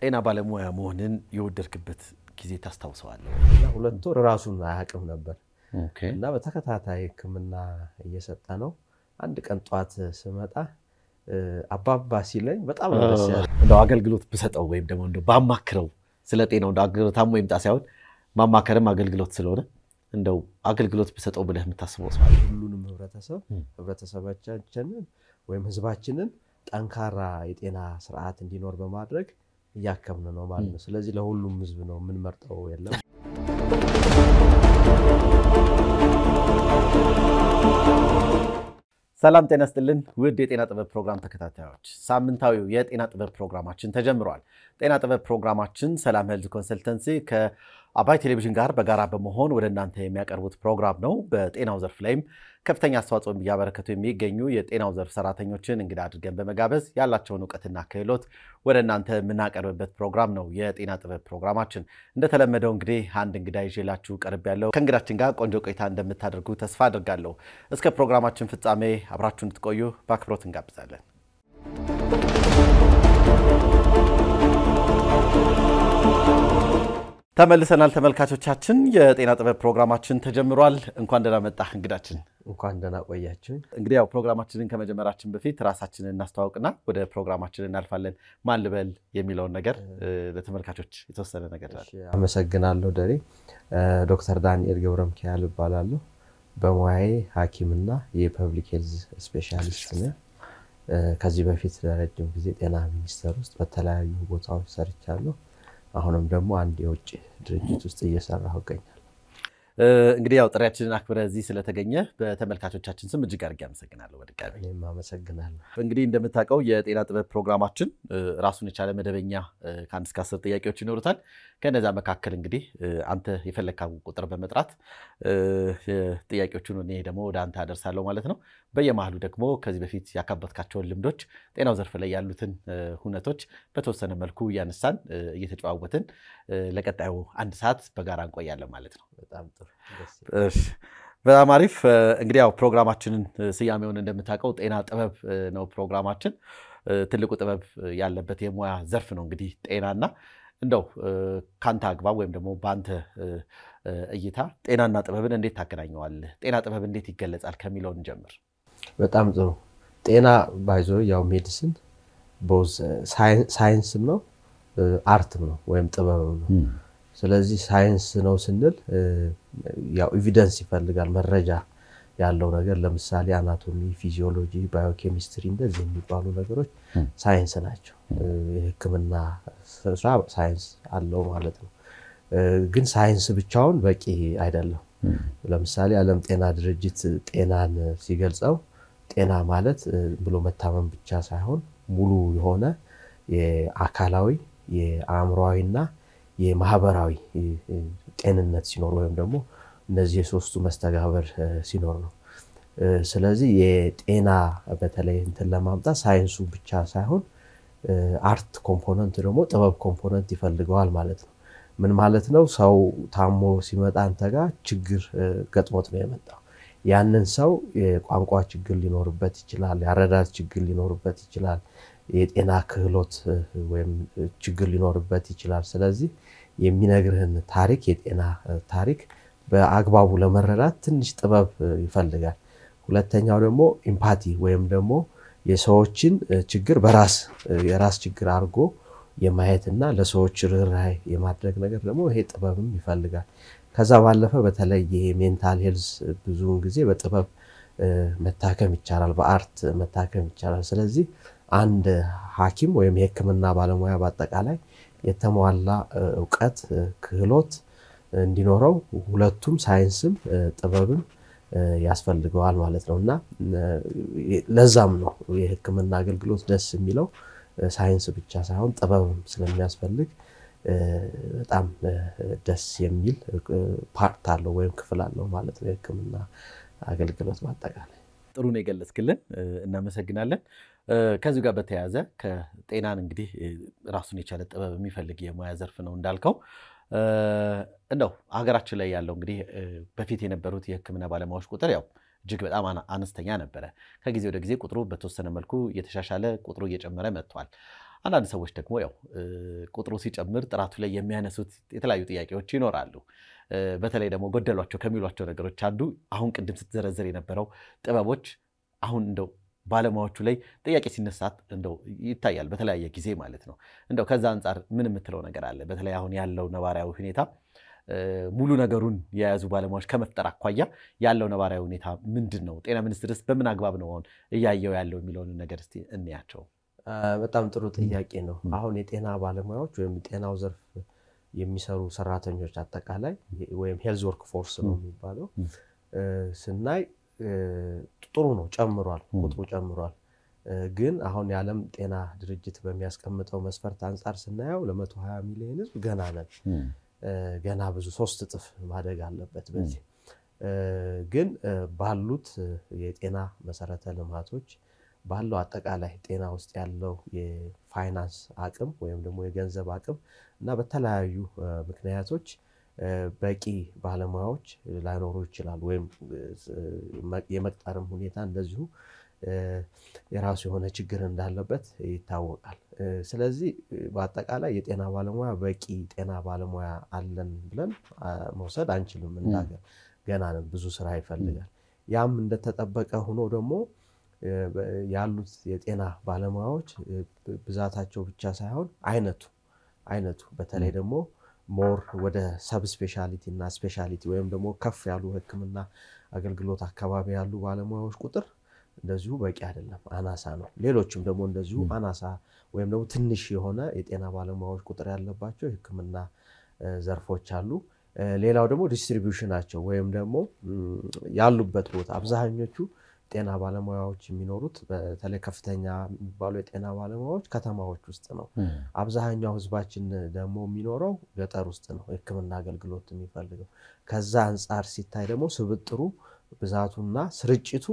ጤና ባለሙያ መሆንን የወደድክበት ጊዜ ታስታውሰዋለህ? ሁለት ወር ራሱን አያውቅም ነበር እና በተከታታይ ሕክምና እየሰጠ ነው። አንድ ቀን ጠዋት ስመጣ አባባ ሲለኝ በጣም ደስ አገልግሎት ብሰጠው ወይም ደግሞ እንደው ባማክረው ስለ ጤናው እንደ አገልግሎታም ወይም ጣ ሳይሆን ማማከርም አገልግሎት ስለሆነ እንደው አገልግሎት ብሰጠው ብለህ የምታስበው ሰው ሁሉንም ህብረተሰብ ህብረተሰባችንን ወይም ህዝባችንን ጠንካራ የጤና ስርዓት እንዲኖር በማድረግ እያከምን ነው ማለት ነው። ስለዚህ ለሁሉም ህዝብ ነው የምንመርጠው የለም። ሰላም ጤና ስጥልን ውድ የጤና ጥበብ ፕሮግራም ተከታታዮች፣ ሳምንታዊው የጤና ጥበብ ፕሮግራማችን ተጀምሯል። ጤና ጥበብ ፕሮግራማችን ሰላም ሄልዝ ኮንሰልተንሲ አባይ ቴሌቪዥን ጋር በጋራ በመሆን ወደ እናንተ የሚያቀርቡት ፕሮግራም ነው። በጤናው ዘርፍ ላይም ከፍተኛ አስተዋጽኦ እያበረከቱ የሚገኙ የጤናው ዘርፍ ሰራተኞችን እንግዳ አድርገን በመጋበዝ ያላቸውን እውቀትና ክህሎት ወደ እናንተ የምናቀርብበት ፕሮግራም ነው የጤና ጥበብ ፕሮግራማችን። እንደተለመደው እንግዲህ አንድ እንግዳ ይዤላችሁ ቀርብ ያለው ከእንግዳችን ጋር ቆንጆ ቆይታ እንደምታደርጉ ተስፋ አድርጋለሁ። እስከ ፕሮግራማችን ፍጻሜ አብራችሁ እንድትቆዩ በአክብሮት እንጋብዛለን። ተመልሰናል ተመልካቾቻችን። የጤና ጥበብ ፕሮግራማችን ተጀምሯል። እንኳን ደህና መጣህ እንግዳችን። እንኳን ደህና ቆያችን። እንግዲህ ያው ፕሮግራማችንን ከመጀመራችን በፊት ራሳችንን እናስተዋውቅና ወደ ፕሮግራማችን እናልፋለን። ማን ልበል የሚለውን ነገር ለተመልካቾች የተወሰነ ነገር አመሰግናለሁ። ደሬ ዶክተር ዳንኤል ገብረ ሚካኤል እባላለሁ። በሙያዬ ሐኪምና የፐብሊክ ሄልዝ ስፔሻሊስት ነኝ። ከዚህ በፊት ለረጅም ጊዜ ጤና ሚኒስቴር ውስጥ በተለያዩ ቦታዎች ሰርቻለሁ። አሁንም ደግሞ አንድ የውጭ ድርጅት ውስጥ እየሰራሁ እገኛለሁ። እንግዲህ ያው ጥሪያችንን አክብረ እዚህ ስለተገኘ በተመልካቾቻችን ስም እጅግ አድርጌ አመሰግናለሁ። በድጋሚ አመሰግናለሁ። እንግዲህ እንደምታውቀው የጤና ጥበብ ፕሮግራማችን ራሱን የቻለ መደበኛ ከአንድ እስከ አስር ጥያቄዎች ይኖሩታል። ከነዛ መካከል እንግዲህ አንተ የፈለግካ ቁጥር በመጥራት ጥያቄዎቹን እኔ ደግሞ ወደ አንተ አደርሳለሁ ማለት ነው። በየመሀሉ ደግሞ ከዚህ በፊት ያካበትካቸውን ልምዶች፣ ጤናው ዘርፍ ላይ ያሉትን ሁነቶች በተወሰነ መልኩ እያነሳን እየተጨዋወትን ለቀጣዩ አንድ ሰዓት በጋራ እንቆያለን ማለት ነው። በጣም አሪፍ። እንግዲህ ያው ፕሮግራማችንን ስያሜውን እንደምታውቀው ጤና ጥበብ ነው ፕሮግራማችን። ትልቁ ጥበብ ያለበት የሙያ ዘርፍ ነው እንግዲህ ጤናና እንደው ካንተ አግባብ ወይም ደግሞ በአንተ እይታ ጤናና ጥበብን እንዴት ታገናኘዋለህ? ጤና ጥበብ እንዴት ይገለጻል? ከሚለውን ጀምር። በጣም ጥሩ ጤና ባይዞ ያው ሜዲሲን ሳይንስም ነው አርትም ነው ወይም ጥበብም ነው። ስለዚህ ሳይንስ ነው ስንል ያው ኤቪደንስ ይፈልጋል መረጃ ያለው ነገር ለምሳሌ አናቶሚ፣ ፊዚዮሎጂ፣ ባዮኬሚስትሪ እንደዚህ የሚባሉ ነገሮች ሳይንስ ናቸው። የህክምና ስራ ሳይንስ አለው ማለት ነው። ግን ሳይንስ ብቻውን በቂ አይደለም። ለምሳሌ ዓለም ጤና ድርጅት ጤናን ሲገልጸው ጤና ማለት ብሎ መታመም ብቻ ሳይሆን ሙሉ የሆነ የአካላዊ የአእምሯዊ እና የማህበራዊ ጤንነት ሲኖር ወይም ደግሞ እነዚህ የሶስቱ መስተጋበር ሲኖር ነው። ስለዚህ የጤና በተለይ እንትን ለማምጣት ሳይንሱ ብቻ ሳይሆን አርት ኮምፖነንት ደግሞ ጥበብ ኮምፖነንት ይፈልገዋል ማለት ነው። ምን ማለት ነው? ሰው ታሞ ሲመጣ አንተ ጋር ችግር ገጥሞት ነው የመጣው። ያንን ሰው የቋንቋ ችግር ሊኖርበት ይችላል፣ የአረዳድ ችግር ሊኖርበት ይችላል፣ የጤና ክህሎት ወይም ችግር ሊኖርበት ይችላል። ስለዚህ የሚነግርህን ታሪክ የጤና ታሪክ በአግባቡ ለመረዳት ትንሽ ጥበብ ይፈልጋል። ሁለተኛው ደግሞ ኢምፓቲ ወይም ደግሞ የሰዎችን ችግር በራስ የራስ ችግር አድርጎ የማየትና ለሰዎች ርኅራኄ የማድረግ ነገር ደግሞ ይሄ ጥበብም ይፈልጋል። ከዛ ባለፈ በተለይ ይሄ ሜንታል ሄልዝ ብዙውን ጊዜ በጥበብ መታከም ይቻላል፣ በአርት መታከም ይቻላል። ስለዚህ አንድ ሐኪም ወይም የሕክምና ባለሙያ በአጠቃላይ የተሟላ እውቀት ክህሎት እንዲኖረው ሁለቱም ሳይንስም ጥበብም ያስፈልገዋል ማለት ነው እና ለዛም ነው የሕክምና አገልግሎት ደስ የሚለው። ሳይንስ ብቻ ሳይሆን ጥበብም ስለሚያስፈልግ በጣም ደስ የሚል ፓርት አለው ወይም ክፍል አለው ማለት ነው የህክምና አገልግሎት በአጠቃላይ። ጥሩ ነው የገለጽክልን፣ እናመሰግናለን። ከዚሁ ጋር በተያያዘ ከጤናን እንግዲህ ራሱን የቻለ ጥበብ የሚፈልግ የሙያ ዘርፍ ነው እንዳልከው እንደው ሀገራችን ላይ ያለው እንግዲህ በፊት የነበሩት የህክምና ባለሙያዎች ቁጥር ያው እጅግ በጣም አነስተኛ ነበረ። ከጊዜ ወደ ጊዜ ቁጥሩ በተወሰነ መልኩ እየተሻሻለ ቁጥሩ እየጨመረ መጥቷል። አንዳንድ ሰዎች ደግሞ ያው ቁጥሩ ሲጨምር ጥራቱ ላይ የሚያነሱት የተለያዩ ጥያቄዎች ይኖራሉ። በተለይ ደግሞ ጎደሏቸው ከሚሏቸው ነገሮች አንዱ አሁን ቅድም ስትዘረዘር የነበረው ጥበቦች አሁን እንደው ባለሙያዎቹ ላይ ጥያቄ ሲነሳት እንደው ይታያል፣ በተለያየ ጊዜ ማለት ነው። እንደው ከዛ አንጻር ምን የምትለው ነገር አለ? በተለይ አሁን ያለው ነባራዊ ሁኔታ ሙሉ ነገሩን የያዙ ባለሙያዎች ከመፍጠር አኳያ ያለው ነባራዊ ሁኔታ ምንድን ነው? ጤና ሚኒስትርስ በምን አግባብ ነው አሁን እያየው ያለው የሚለውን ነገር እስቲ እንያቸው። በጣም ጥሩ ጥያቄ ነው። አሁን የጤና ባለሙያዎች ወይም ጤናው ዘርፍ የሚሰሩ ሰራተኞች አጠቃላይ ወይም ሄልዝ ወርክ ፎርስ ነው የሚባለው ስናይ ጥሩ ነው፣ ጨምሯል፣ ቁጥሩ ጨምሯል። ግን አሁን የዓለም ጤና ድርጅት በሚያስቀምጠው መስፈርት አንጻር ስናየው ለመቶ 120 ሚሊዮን ህዝብ ገና ነን። ገና ብዙ ሶስት እጥፍ ማደግ አለበት። በዚህ ግን ባሉት የጤና መሰረተ ልማቶች ባለው አጠቃላይ ጤና ውስጥ ያለው የፋይናንስ አቅም ወይም ደግሞ የገንዘብ አቅም እና በተለያዩ ምክንያቶች በቂ ባለሙያዎች ላይኖሩ ይችላሉ ወይም የመቅጠርም ሁኔታ እንደዚሁ የራሱ የሆነ ችግር እንዳለበት ይታወቃል። ስለዚህ በአጠቃላይ የጤና ባለሙያ በቂ ጤና ባለሙያ አለን ብለን መውሰድ አንችልም። እንዳገር ገና ነን፣ ብዙ ስራ ይፈልጋል። ያም እንደተጠበቀ ሆኖ ደግሞ ያሉት የጤና ባለሙያዎች ብዛታቸው ብቻ ሳይሆን አይነቱ አይነቱ በተለይ ደግሞ ሞር ወደ ሰብ ስፔሻሊቲ እና ስፔሻሊቲ ወይም ደግሞ ከፍ ያሉ ሕክምና አገልግሎት አካባቢ ያሉ ባለሙያዎች ቁጥር እንደዚሁ በቂ አይደለም፣ አናሳ ነው። ሌሎችም ደግሞ እንደዚሁ አናሳ ወይም ደግሞ ትንሽ የሆነ የጤና ባለሙያዎች ቁጥር ያለባቸው የሕክምና ዘርፎች አሉ። ሌላው ደግሞ ዲስትሪቢሽናቸው ወይም ደግሞ ያሉበት ቦታ አብዛኞቹ ጤና ባለሙያዎች የሚኖሩት በተለይ ከፍተኛ የሚባሉ የጤና ባለሙያዎች ከተማዎች ውስጥ ነው። አብዛኛው ህዝባችን ደግሞ የሚኖረው ገጠር ውስጥ ነው የህክምና አገልግሎት የሚፈልገው። ከዛ አንጻር ሲታይ ደግሞ ስብጥሩ ብዛቱና ስርጭቱ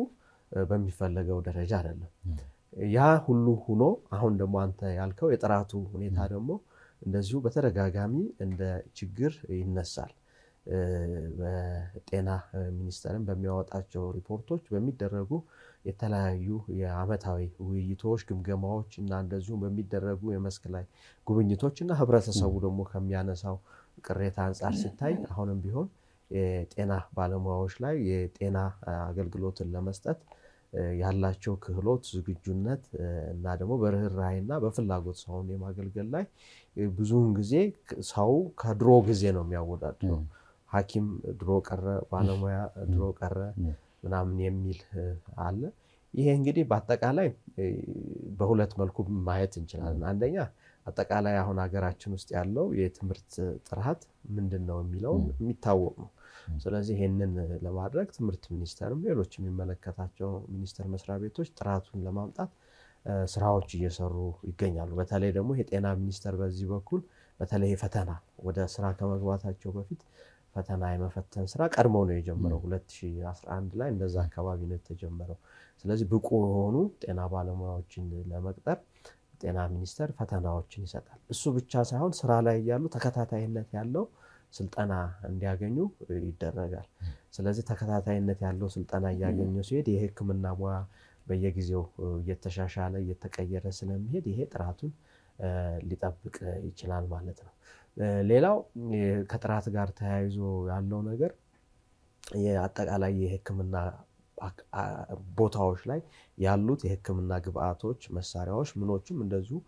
በሚፈለገው ደረጃ አይደለም። ያ ሁሉ ሁኖ አሁን ደግሞ አንተ ያልከው የጥራቱ ሁኔታ ደግሞ እንደዚሁ በተደጋጋሚ እንደ ችግር ይነሳል። በጤና ሚኒስቴርም በሚያወጣቸው ሪፖርቶች በሚደረጉ የተለያዩ የአመታዊ ውይይቶች፣ ግምገማዎች እና እንደዚሁም በሚደረጉ የመስክ ላይ ጉብኝቶች እና ህብረተሰቡ ደግሞ ከሚያነሳው ቅሬታ አንጻር ሲታይ አሁንም ቢሆን የጤና ባለሙያዎች ላይ የጤና አገልግሎትን ለመስጠት ያላቸው ክህሎት፣ ዝግጁነት እና ደግሞ ና በፍላጎት ሰውን የማገልገል ላይ ብዙውን ጊዜ ሰው ከድሮ ጊዜ ነው የሚያወዳድረው። ሐኪም ድሮ ቀረ፣ ባለሙያ ድሮ ቀረ ምናምን የሚል አለ። ይሄ እንግዲህ በአጠቃላይ በሁለት መልኩ ማየት እንችላለን። አንደኛ አጠቃላይ አሁን ሀገራችን ውስጥ ያለው የትምህርት ጥራት ምንድን ነው የሚለውን የሚታወቅ ነው። ስለዚህ ይህንን ለማድረግ ትምህርት ሚኒስቴርም ሌሎች የሚመለከታቸው ሚኒስቴር መስሪያ ቤቶች ጥራቱን ለማምጣት ስራዎች እየሰሩ ይገኛሉ። በተለይ ደግሞ የጤና ሚኒስቴር በዚህ በኩል በተለይ ፈተና ወደ ስራ ከመግባታቸው በፊት ፈተና የመፈተን ስራ ቀድሞ ነው የጀመረው። 2011 ላይ እንደዛ አካባቢ ነው የተጀመረው። ስለዚህ ብቁ የሆኑ ጤና ባለሙያዎችን ለመቅጠር ጤና ሚኒስቴር ፈተናዎችን ይሰጣል። እሱ ብቻ ሳይሆን ስራ ላይ ያሉ ተከታታይነት ያለው ስልጠና እንዲያገኙ ይደረጋል። ስለዚህ ተከታታይነት ያለው ስልጠና እያገኙ ሲሄድ የሕክምና ሙያ በየጊዜው እየተሻሻለ እየተቀየረ ስለሚሄድ ይሄ ጥራቱን ሊጠብቅ ይችላል ማለት ነው። ሌላው ከጥራት ጋር ተያይዞ ያለው ነገር አጠቃላይ የሕክምና ቦታዎች ላይ ያሉት የሕክምና ግብአቶች፣ መሳሪያዎች ምኖችም እንደዚሁ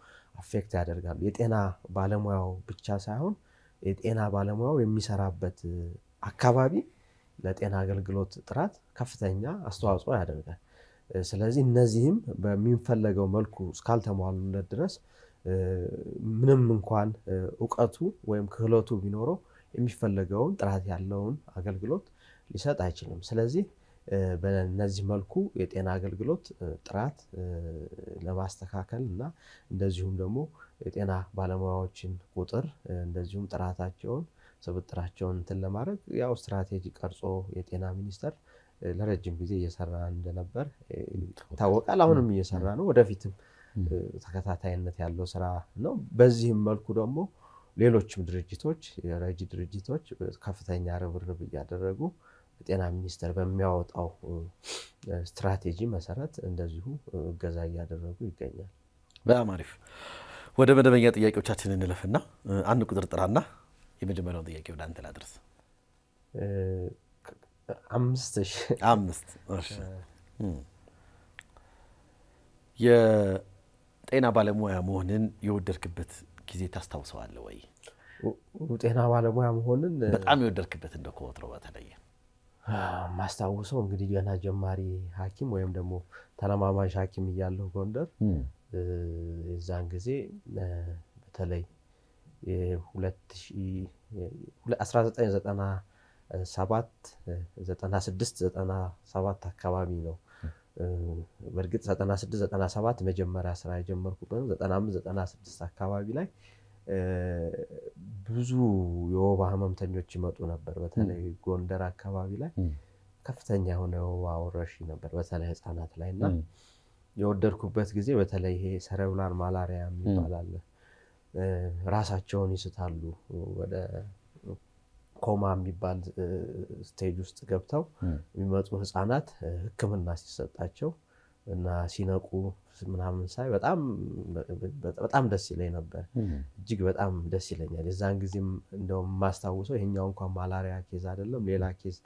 አፌክት ያደርጋሉ። የጤና ባለሙያው ብቻ ሳይሆን የጤና ባለሙያው የሚሰራበት አካባቢ ለጤና አገልግሎት ጥራት ከፍተኛ አስተዋጽኦ ያደርጋል። ስለዚህ እነዚህም በሚፈለገው መልኩ እስካልተሟሉለት ድረስ ምንም እንኳን እውቀቱ ወይም ክህሎቱ ቢኖረው የሚፈለገውን ጥራት ያለውን አገልግሎት ሊሰጥ አይችልም። ስለዚህ በነዚህ መልኩ የጤና አገልግሎት ጥራት ለማስተካከል እና እንደዚሁም ደግሞ የጤና ባለሙያዎችን ቁጥር እንደዚሁም ጥራታቸውን ስብጥራቸውን እንትን ለማድረግ ያው ስትራቴጂ ቀርጾ የጤና ሚኒስቴር ለረጅም ጊዜ እየሰራ እንደነበር ይታወቃል። አሁንም እየሰራ ነው። ወደፊትም ተከታታይነት ያለው ስራ ነው። በዚህም መልኩ ደግሞ ሌሎችም ድርጅቶች የረጅ ድርጅቶች ከፍተኛ ርብርብ እያደረጉ ጤና ሚኒስቴር በሚያወጣው ስትራቴጂ መሰረት እንደዚሁ እገዛ እያደረጉ ይገኛል። በጣም አሪፍ። ወደ መደበኛ ጥያቄዎቻችን እንለፍና አንድ ቁጥር ጥራና የመጀመሪያውን ጥያቄ ወደ አንተ ላድርስ። አምስት አምስት የጤና ባለሙያ መሆንን የወደድክበት ጊዜ ታስታውሰዋለህ ወይ? ጤና ባለሙያ መሆንን በጣም የወደድክበት እንደ ከወትሮ በተለየ ማስታውሰው እንግዲህ ገና ጀማሪ ሐኪም ወይም ደግሞ ተለማማሽ ሐኪም እያለሁ ጎንደር እዛን ጊዜ በተለይ 1997 አካባቢ ነው። በእርግጥ 96 97 መጀመሪያ ስራ የጀመርኩበት 95 96 አካባቢ ላይ ብዙ የወባ ህመምተኞች ይመጡ ነበር። በተለይ ጎንደር አካባቢ ላይ ከፍተኛ የሆነ የወባ ወረሽ ነበር፣ በተለይ ህፃናት ላይ እና የወደድኩበት ጊዜ በተለይ ይሄ ሰረብላን ማላሪያ የሚባል ራሳቸውን ይስታሉ ወደ ኮማ የሚባል ስቴጅ ውስጥ ገብተው የሚመጡ ህፃናት ህክምና ሲሰጣቸው እና ሲነቁ ምናምን ሳይ በጣም ደስ ይለኝ ነበር። እጅግ በጣም ደስ ይለኛል። የዛን ጊዜም እንደውም የማስታውሰው ይሄኛው እንኳን ማላሪያ ኬዝ አይደለም፣ ሌላ ኬዝ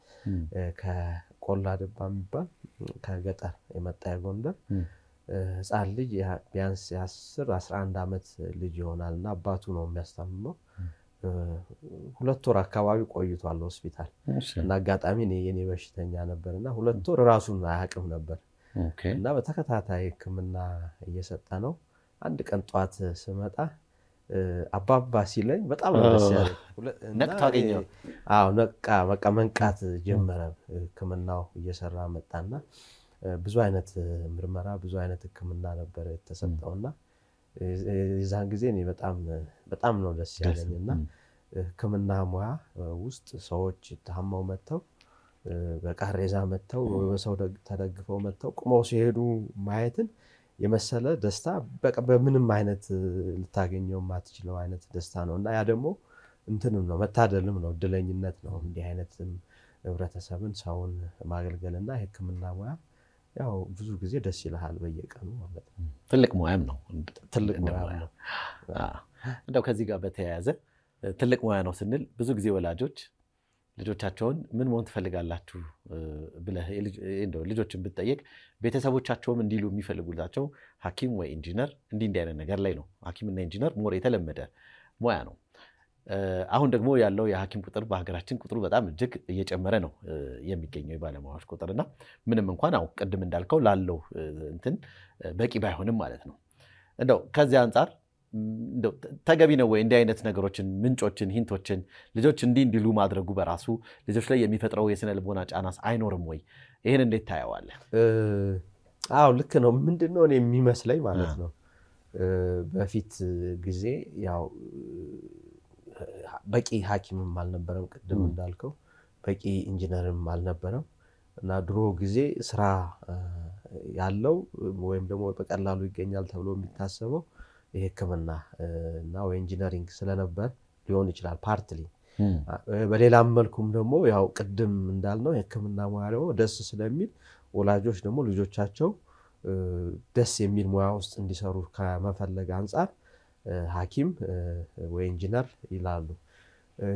ከቆላ ድባ የሚባል ከገጠር የመጣ የጎንደር ህፃን ልጅ ቢያንስ የአስር አስራ አንድ ዓመት ልጅ ይሆናል እና አባቱ ነው የሚያስታምመው። ሁለት ወር አካባቢ ቆይቷል ሆስፒታል እና አጋጣሚ የኔ በሽተኛ ነበር እና ሁለት ወር ራሱን አያቅም ነበር እና በተከታታይ ህክምና እየሰጠ ነው። አንድ ቀን ጠዋት ስመጣ አባባ ሲለኝ በጣም ደስ ነቃ። መንቃት ጀመረ። ህክምናው እየሰራ መጣና ብዙ አይነት ምርመራ ብዙ አይነት ህክምና ነበረ የተሰጠውና የዛን ጊዜ እኔ በጣም ነው ደስ ያለኝ እና ሙያ ውስጥ ሰዎች ታመው መጥተው በቃሬዛ መጥተው በሰው ተደግፈው መጥተው ቁመው ሲሄዱ ማየትን የመሰለ ደስታ በምንም አይነት ልታገኘው የማትችለው አይነት ደስታ ነው እና ያ ደግሞ እንትንም ነው መታደልም ነው እድለኝነት ነው እንዲህ አይነትም ህብረተሰብን ሰውን ማገልገልና የህክምና ሙያ ያው ብዙ ጊዜ ደስ ይልሃል በየቀኑ ማለት ነው ትልቅ ሙያም ነው ትልቅ ሙያ ነው እንደው ከዚህ ጋር በተያያዘ ትልቅ ሙያ ነው ስንል ብዙ ጊዜ ወላጆች ልጆቻቸውን ምን መሆን ትፈልጋላችሁ ብለህ ልጆችን ብትጠይቅ ቤተሰቦቻቸውም እንዲሉ የሚፈልጉላቸው ሐኪም ወይ ኢንጂነር እንዲህ እንዲህ አይነት ነገር ላይ ነው። ሐኪምና ኢንጂነር ሞር የተለመደ ሙያ ነው። አሁን ደግሞ ያለው የሐኪም ቁጥር በሀገራችን ቁጥሩ በጣም እጅግ እየጨመረ ነው የሚገኘው የባለሙያዎች ቁጥርና ምንም እንኳን አሁን ቅድም እንዳልከው ላለው እንትን በቂ ባይሆንም ማለት ነው እንደው ከዚያ አንጻር ተገቢ ነው ወይ? እንዲህ አይነት ነገሮችን ምንጮችን፣ ሂንቶችን ልጆች እንዲህ እንዲሉ ማድረጉ በራሱ ልጆች ላይ የሚፈጥረው የስነ ልቦና ጫናስ አይኖርም ወይ? ይህን እንዴት ታየዋለ አዎ ልክ ነው። ምንድነው እኔ የሚመስለኝ ማለት ነው በፊት ጊዜ ያው በቂ ሀኪምም አልነበረም ቅድም እንዳልከው በቂ ኢንጂነርም አልነበረም እና ድሮ ጊዜ ስራ ያለው ወይም ደግሞ በቀላሉ ይገኛል ተብሎ የሚታሰበው የህክምና እና ኢንጂነሪንግ ስለነበር ሊሆን ይችላል ፓርትሊ። በሌላም መልኩም ደግሞ ያው ቅድም እንዳልነው የህክምና ሙያ ደግሞ ደስ ስለሚል ወላጆች ደግሞ ልጆቻቸው ደስ የሚል ሙያ ውስጥ እንዲሰሩ ከመፈለግ አንጻር ሐኪም ወይ ኢንጂነር ይላሉ።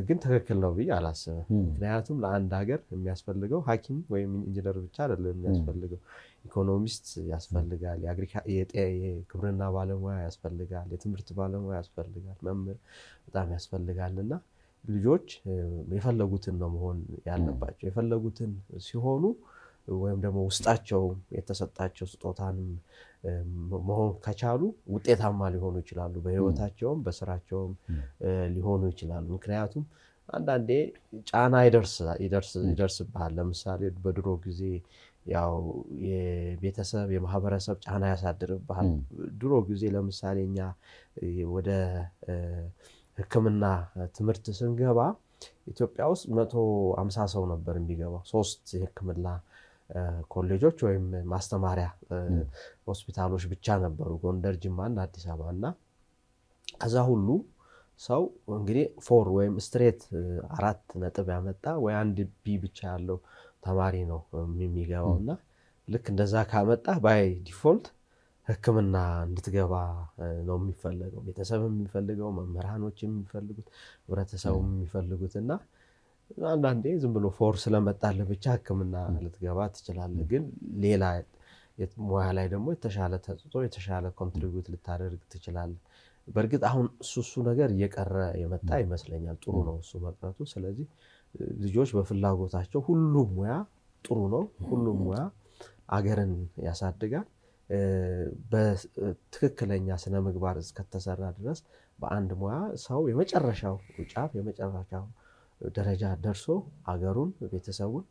ግን ትክክል ነው ብዬ አላስብም። ምክንያቱም ለአንድ ሀገር የሚያስፈልገው ሐኪም ወይም ኢንጂነር ብቻ አይደለም የሚያስፈልገው ኢኮኖሚስት ያስፈልጋል፣ የግብርና ባለሙያ ያስፈልጋል፣ የትምህርት ባለሙያ ያስፈልጋል፣ መምህር በጣም ያስፈልጋል እና ልጆች የፈለጉትን ነው መሆን ያለባቸው። የፈለጉትን ሲሆኑ ወይም ደግሞ ውስጣቸው የተሰጣቸው ስጦታንም መሆን ከቻሉ ውጤታማ ሊሆኑ ይችላሉ። በህይወታቸውም በስራቸውም ሊሆኑ ይችላሉ። ምክንያቱም አንዳንዴ ጫና ይደርስብሃል። ለምሳሌ በድሮ ጊዜ ያው የቤተሰብ የማህበረሰብ ጫና ያሳድርብሃል። ድሮ ጊዜ ለምሳሌ እኛ ወደ ሕክምና ትምህርት ስንገባ ኢትዮጵያ ውስጥ መቶ አምሳ ሰው ነበር የሚገባው ሶስት የሕክምና ኮሌጆች ወይም ማስተማሪያ ሆስፒታሎች ብቻ ነበሩ፣ ጎንደር፣ ጅማ አዲስ አበባ እና ከዛ ሁሉ ሰው እንግዲህ ፎር ወይም ስትሬት አራት ነጥብ ያመጣ ወይ አንድ ቢ ብቻ ያለው ተማሪ ነው የሚገባው እና ልክ እንደዛ ካመጣ ባይ ዲፎልት ሕክምና እንድትገባ ነው የሚፈለገው ቤተሰብ የሚፈልገው መምህራኖች የሚፈልጉት ህብረተሰቡ የሚፈልጉት እና አንዳንዴ ዝም ብሎ ፎር ስለመጣልህ ብቻ ህክምና ልትገባ ትችላለህ። ግን ሌላ ሙያ ላይ ደግሞ የተሻለ ተጽዕኖ የተሻለ ኮንትሪቢዩት ልታደርግ ትችላለህ። በእርግጥ አሁን እሱ ነገር እየቀረ የመጣ ይመስለኛል። ጥሩ ነው እሱ መቅረቱ። ስለዚህ ልጆች በፍላጎታቸው ሁሉም ሙያ ጥሩ ነው። ሁሉም ሙያ አገርን ያሳድጋል። በትክክለኛ ስነ ምግባር እስከተሰራ ድረስ በአንድ ሙያ ሰው የመጨረሻው ጫፍ የመጨረሻው ደረጃ ደርሶ ሀገሩን ቤተሰቡን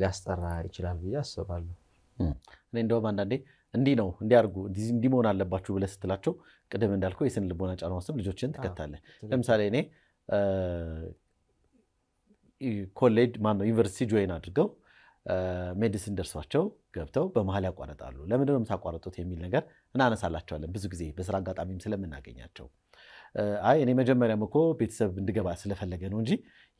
ሊያስጠራ ይችላል ብዬ አስባለሁ። እኔ እንደውም አንዳንዴ እንዲህ ነው እንዲያርጉ እንዲህ መሆን አለባችሁ ብለህ ስትላቸው ቅድም እንዳልከው የስነ ልቦና ጫና ውስጥም ልጆችን ትከታለህ። ለምሳሌ እኔ ኮሌጅ ማነው ዩኒቨርሲቲ ጆይን አድርገው ሜዲሲን ደርሷቸው ገብተው በመሀል ያቋረጣሉ። ለምንድነው የምታቋረጡት የሚል ነገር እናነሳላቸዋለን ብዙ ጊዜ በስራ አጋጣሚም ስለምናገኛቸው አይ እኔ መጀመሪያም እኮ ቤተሰብ እንድገባ ስለፈለገ ነው እንጂ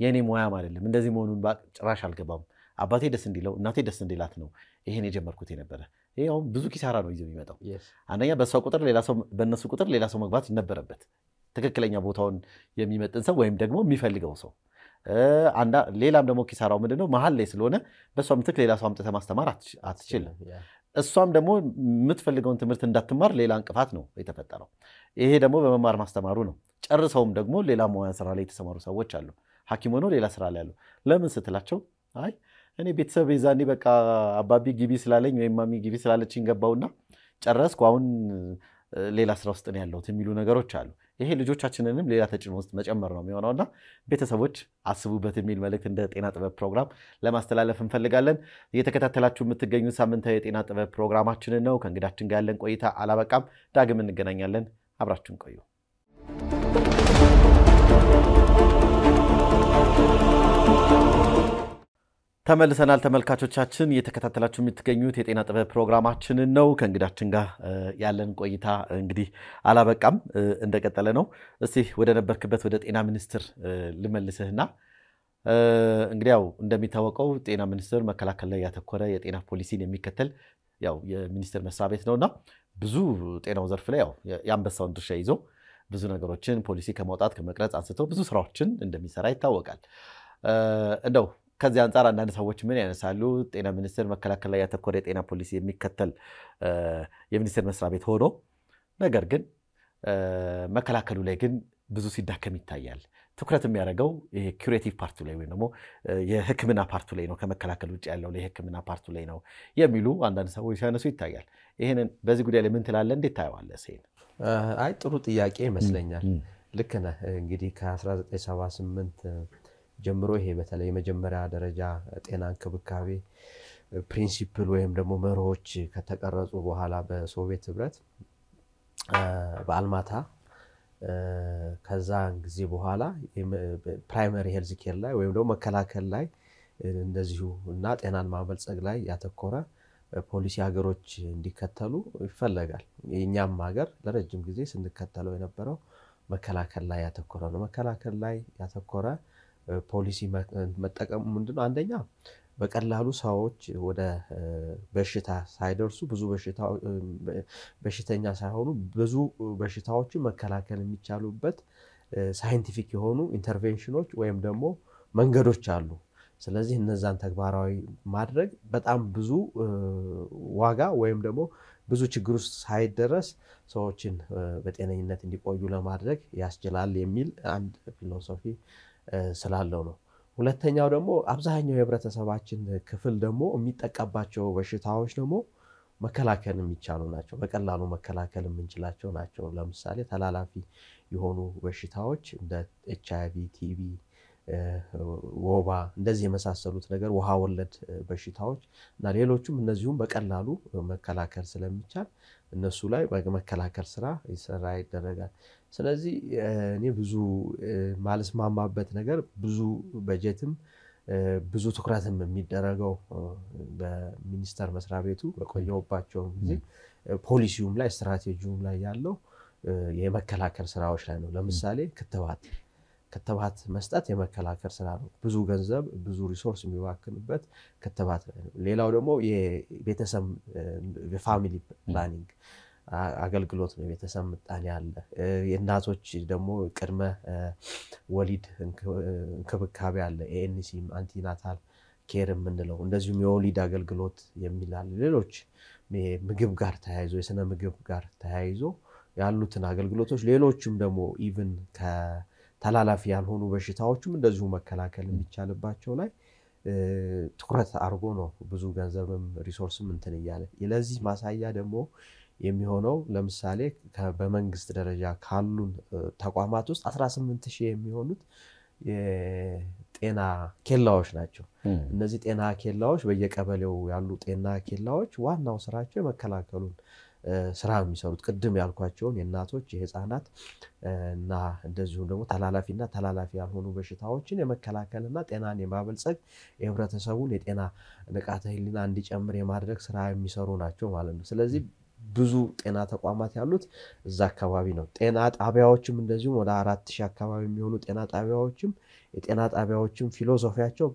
የእኔ ሙያም አይደለም እንደዚህ መሆኑን ጭራሽ አልገባም አባቴ ደስ እንዲለው እናቴ ደስ እንዲላት ነው ይሄን የጀመርኩት የነበረ። ይህ ብዙ ኪሳራ ነው ይዞ የሚመጣው። አንደኛ በእሷ ቁጥር በእነሱ ቁጥር ሌላ ሰው መግባት ነበረበት፣ ትክክለኛ ቦታውን የሚመጥን ሰው ወይም ደግሞ የሚፈልገው ሰው። ሌላም ደግሞ ኪሳራው ምንድነው መሀል ላይ ስለሆነ በእሷ ምትክ ሌላ ሰው አምጥተህ ማስተማር አትችልም። እሷም ደግሞ የምትፈልገውን ትምህርት እንዳትማር ሌላ እንቅፋት ነው የተፈጠረው። ይሄ ደግሞ በመማር ማስተማሩ ነው። ጨርሰውም ደግሞ ሌላ ሙያ ስራ ላይ የተሰማሩ ሰዎች አሉ። ሐኪም ሆኖ ሌላ ስራ ላይ አሉ። ለምን ስትላቸው አይ እኔ ቤተሰብ የዛኔ በቃ አባቢ ግቢ ስላለኝ ወይም ማሚ ግቢ ስላለችኝ ገባውና ጨረስኩ፣ አሁን ሌላ ስራ ውስጥ ነው ያለሁት የሚሉ ነገሮች አሉ። ይሄ ልጆቻችንንም ሌላ ተጭኖ ውስጥ መጨመር ነው እና ቤተሰቦች አስቡበት የሚል መልእክት እንደ ጤና ጥበብ ፕሮግራም ለማስተላለፍ እንፈልጋለን። እየተከታተላችሁ የምትገኙ ሳምንታዊ የጤና ጥበብ ፕሮግራማችንን ነው። ከእንግዳችን ጋር ያለን ቆይታ አላበቃም። ዳግም እንገናኛለን። አብራችሁን ቆዩ። ተመልሰናል ተመልካቾቻችን፣ እየተከታተላችሁ የምትገኙት የጤና ጥበብ ፕሮግራማችንን ነው። ከእንግዳችን ጋር ያለን ቆይታ እንግዲህ አላበቃም፣ እንደቀጠለ ነው። እስቲ ወደ ነበርክበት ወደ ጤና ሚኒስቴር ልመልስህና እንግዲህ ያው እንደሚታወቀው ጤና ሚኒስቴር መከላከል ላይ ያተኮረ የጤና ፖሊሲን የሚከተል ያው የሚኒስቴር መስሪያ ቤት ነውና ብዙ ጤናው ዘርፍ ላይ ያው የአንበሳውን ድርሻ ይዞ ብዙ ነገሮችን ፖሊሲ ከማውጣት ከመቅረጽ አንስቶ ብዙ ስራዎችን እንደሚሰራ ይታወቃል እንደው ከዚህ አንጻር አንዳንድ ሰዎች ምን ያነሳሉ? ጤና ሚኒስቴር መከላከል ላይ ያተኮረ የጤና ፖሊሲ የሚከተል የሚኒስቴር መስሪያ ቤት ሆኖ ነገር ግን መከላከሉ ላይ ግን ብዙ ሲዳከም ይታያል። ትኩረት የሚያደርገው ኩሬቲቭ ፓርቱ ላይ ወይም ደግሞ የሕክምና ፓርቱ ላይ ነው፣ ከመከላከል ውጭ ያለው የሕክምና ፓርቱ ላይ ነው የሚሉ አንዳንድ ሰዎች ሲያነሱ ይታያል። ይህንን በዚህ ጉዳይ ላይ ምን ትላለህ? እንዴት ታየዋለህ? ሴን አይ ጥሩ ጥያቄ ይመስለኛል። ልክ ነህ። እንግዲህ ከ1978 ጀምሮ ይሄ በተለይ የመጀመሪያ ደረጃ ጤና እንክብካቤ ፕሪንሲፕል ወይም ደግሞ መርሆች ከተቀረጹ በኋላ በሶቪየት ህብረት በአልማታ ከዛ ጊዜ በኋላ ፕራይመሪ ሄልዝ ኬር ላይ ወይም ደግሞ መከላከል ላይ እንደዚሁ እና ጤናን ማበልጸግ ላይ ያተኮረ ፖሊሲ ሀገሮች እንዲከተሉ ይፈለጋል። የእኛም ሀገር ለረጅም ጊዜ ስንከተለው የነበረው መከላከል ላይ ያተኮረ ነው። መከላከል ላይ ያተኮረ ፖሊሲ መጠቀሙ ምንድነው? አንደኛ በቀላሉ ሰዎች ወደ በሽታ ሳይደርሱ ብዙ በሽተኛ ሳይሆኑ ብዙ በሽታዎችን መከላከል የሚቻሉበት ሳይንቲፊክ የሆኑ ኢንተርቬንሽኖች ወይም ደግሞ መንገዶች አሉ። ስለዚህ እነዛን ተግባራዊ ማድረግ በጣም ብዙ ዋጋ ወይም ደግሞ ብዙ ችግር ውስጥ ሳይደረስ ሰዎችን በጤነኝነት እንዲቆዩ ለማድረግ ያስችላል የሚል አንድ ፊሎሶፊ ስላለው ነው። ሁለተኛው ደግሞ አብዛኛው የህብረተሰባችን ክፍል ደግሞ የሚጠቃባቸው በሽታዎች ደግሞ መከላከል የሚቻሉ ናቸው፣ በቀላሉ መከላከል የምንችላቸው ናቸው። ለምሳሌ ተላላፊ የሆኑ በሽታዎች እንደ ኤች አይ ቪ፣ ቲቪ ወባ እንደዚህ የመሳሰሉት ነገር ውሃ ወለድ በሽታዎች እና ሌሎችም እነዚሁም በቀላሉ መከላከል ስለሚቻል እነሱ ላይ መከላከል ስራ ይሰራ ይደረጋል። ስለዚህ እኔ ብዙ ማልስማማበት ነገር ብዙ በጀትም ብዙ ትኩረትም የሚደረገው በሚኒስቴር መስሪያ ቤቱ በቆየውባቸውም ጊዜ ፖሊሲውም ላይ ስትራቴጂውም ላይ ያለው የመከላከል ስራዎች ላይ ነው። ለምሳሌ ክትባት ክትባት መስጠት የመከላከል ስራ ነው። ብዙ ገንዘብ ብዙ ሪሶርስ የሚባክንበት ክትባት። ሌላው ደግሞ የቤተሰብ የፋሚሊ ፕላኒንግ አገልግሎት ነው። የቤተሰብ ምጣኔ አለ። የእናቶች ደግሞ ቅድመ ወሊድ እንክብካቤ አለ። ኤኤንሲም አንቲናታል ኬር የምንለው እንደዚሁም የወሊድ አገልግሎት የሚላል ሌሎች ምግብ ጋር ተያይዞ የስነ ምግብ ጋር ተያይዞ ያሉትን አገልግሎቶች ሌሎችም ደግሞ ኢቭን ተላላፊ ያልሆኑ በሽታዎችም እንደዚሁ መከላከል የሚቻልባቸው ላይ ትኩረት አድርጎ ነው ብዙ ገንዘብም ሪሶርስም እንትን እያለ ለዚህ ማሳያ ደግሞ የሚሆነው ለምሳሌ በመንግስት ደረጃ ካሉን ተቋማት ውስጥ 18 ሺህ የሚሆኑት የጤና ኬላዎች ናቸው። እነዚህ ጤና ኬላዎች በየቀበሌው ያሉ ጤና ኬላዎች ዋናው ስራቸው የመከላከሉን ስራ የሚሰሩት ቅድም ያልኳቸውን የእናቶች የህፃናት እና እንደዚሁም ደግሞ ተላላፊና ተላላፊ ያልሆኑ በሽታዎችን የመከላከልና ጤናን የማበልጸግ የህብረተሰቡን የጤና ንቃተ ህሊና እንዲጨምር የማድረግ ስራ የሚሰሩ ናቸው ማለት ነው። ስለዚህ ብዙ ጤና ተቋማት ያሉት እዛ አካባቢ ነው። ጤና ጣቢያዎችም እንደዚሁም ወደ አራት ሺህ አካባቢ የሚሆኑ ጤና ጣቢያዎችም የጤና ጣቢያዎችም ፊሎሶፊያቸው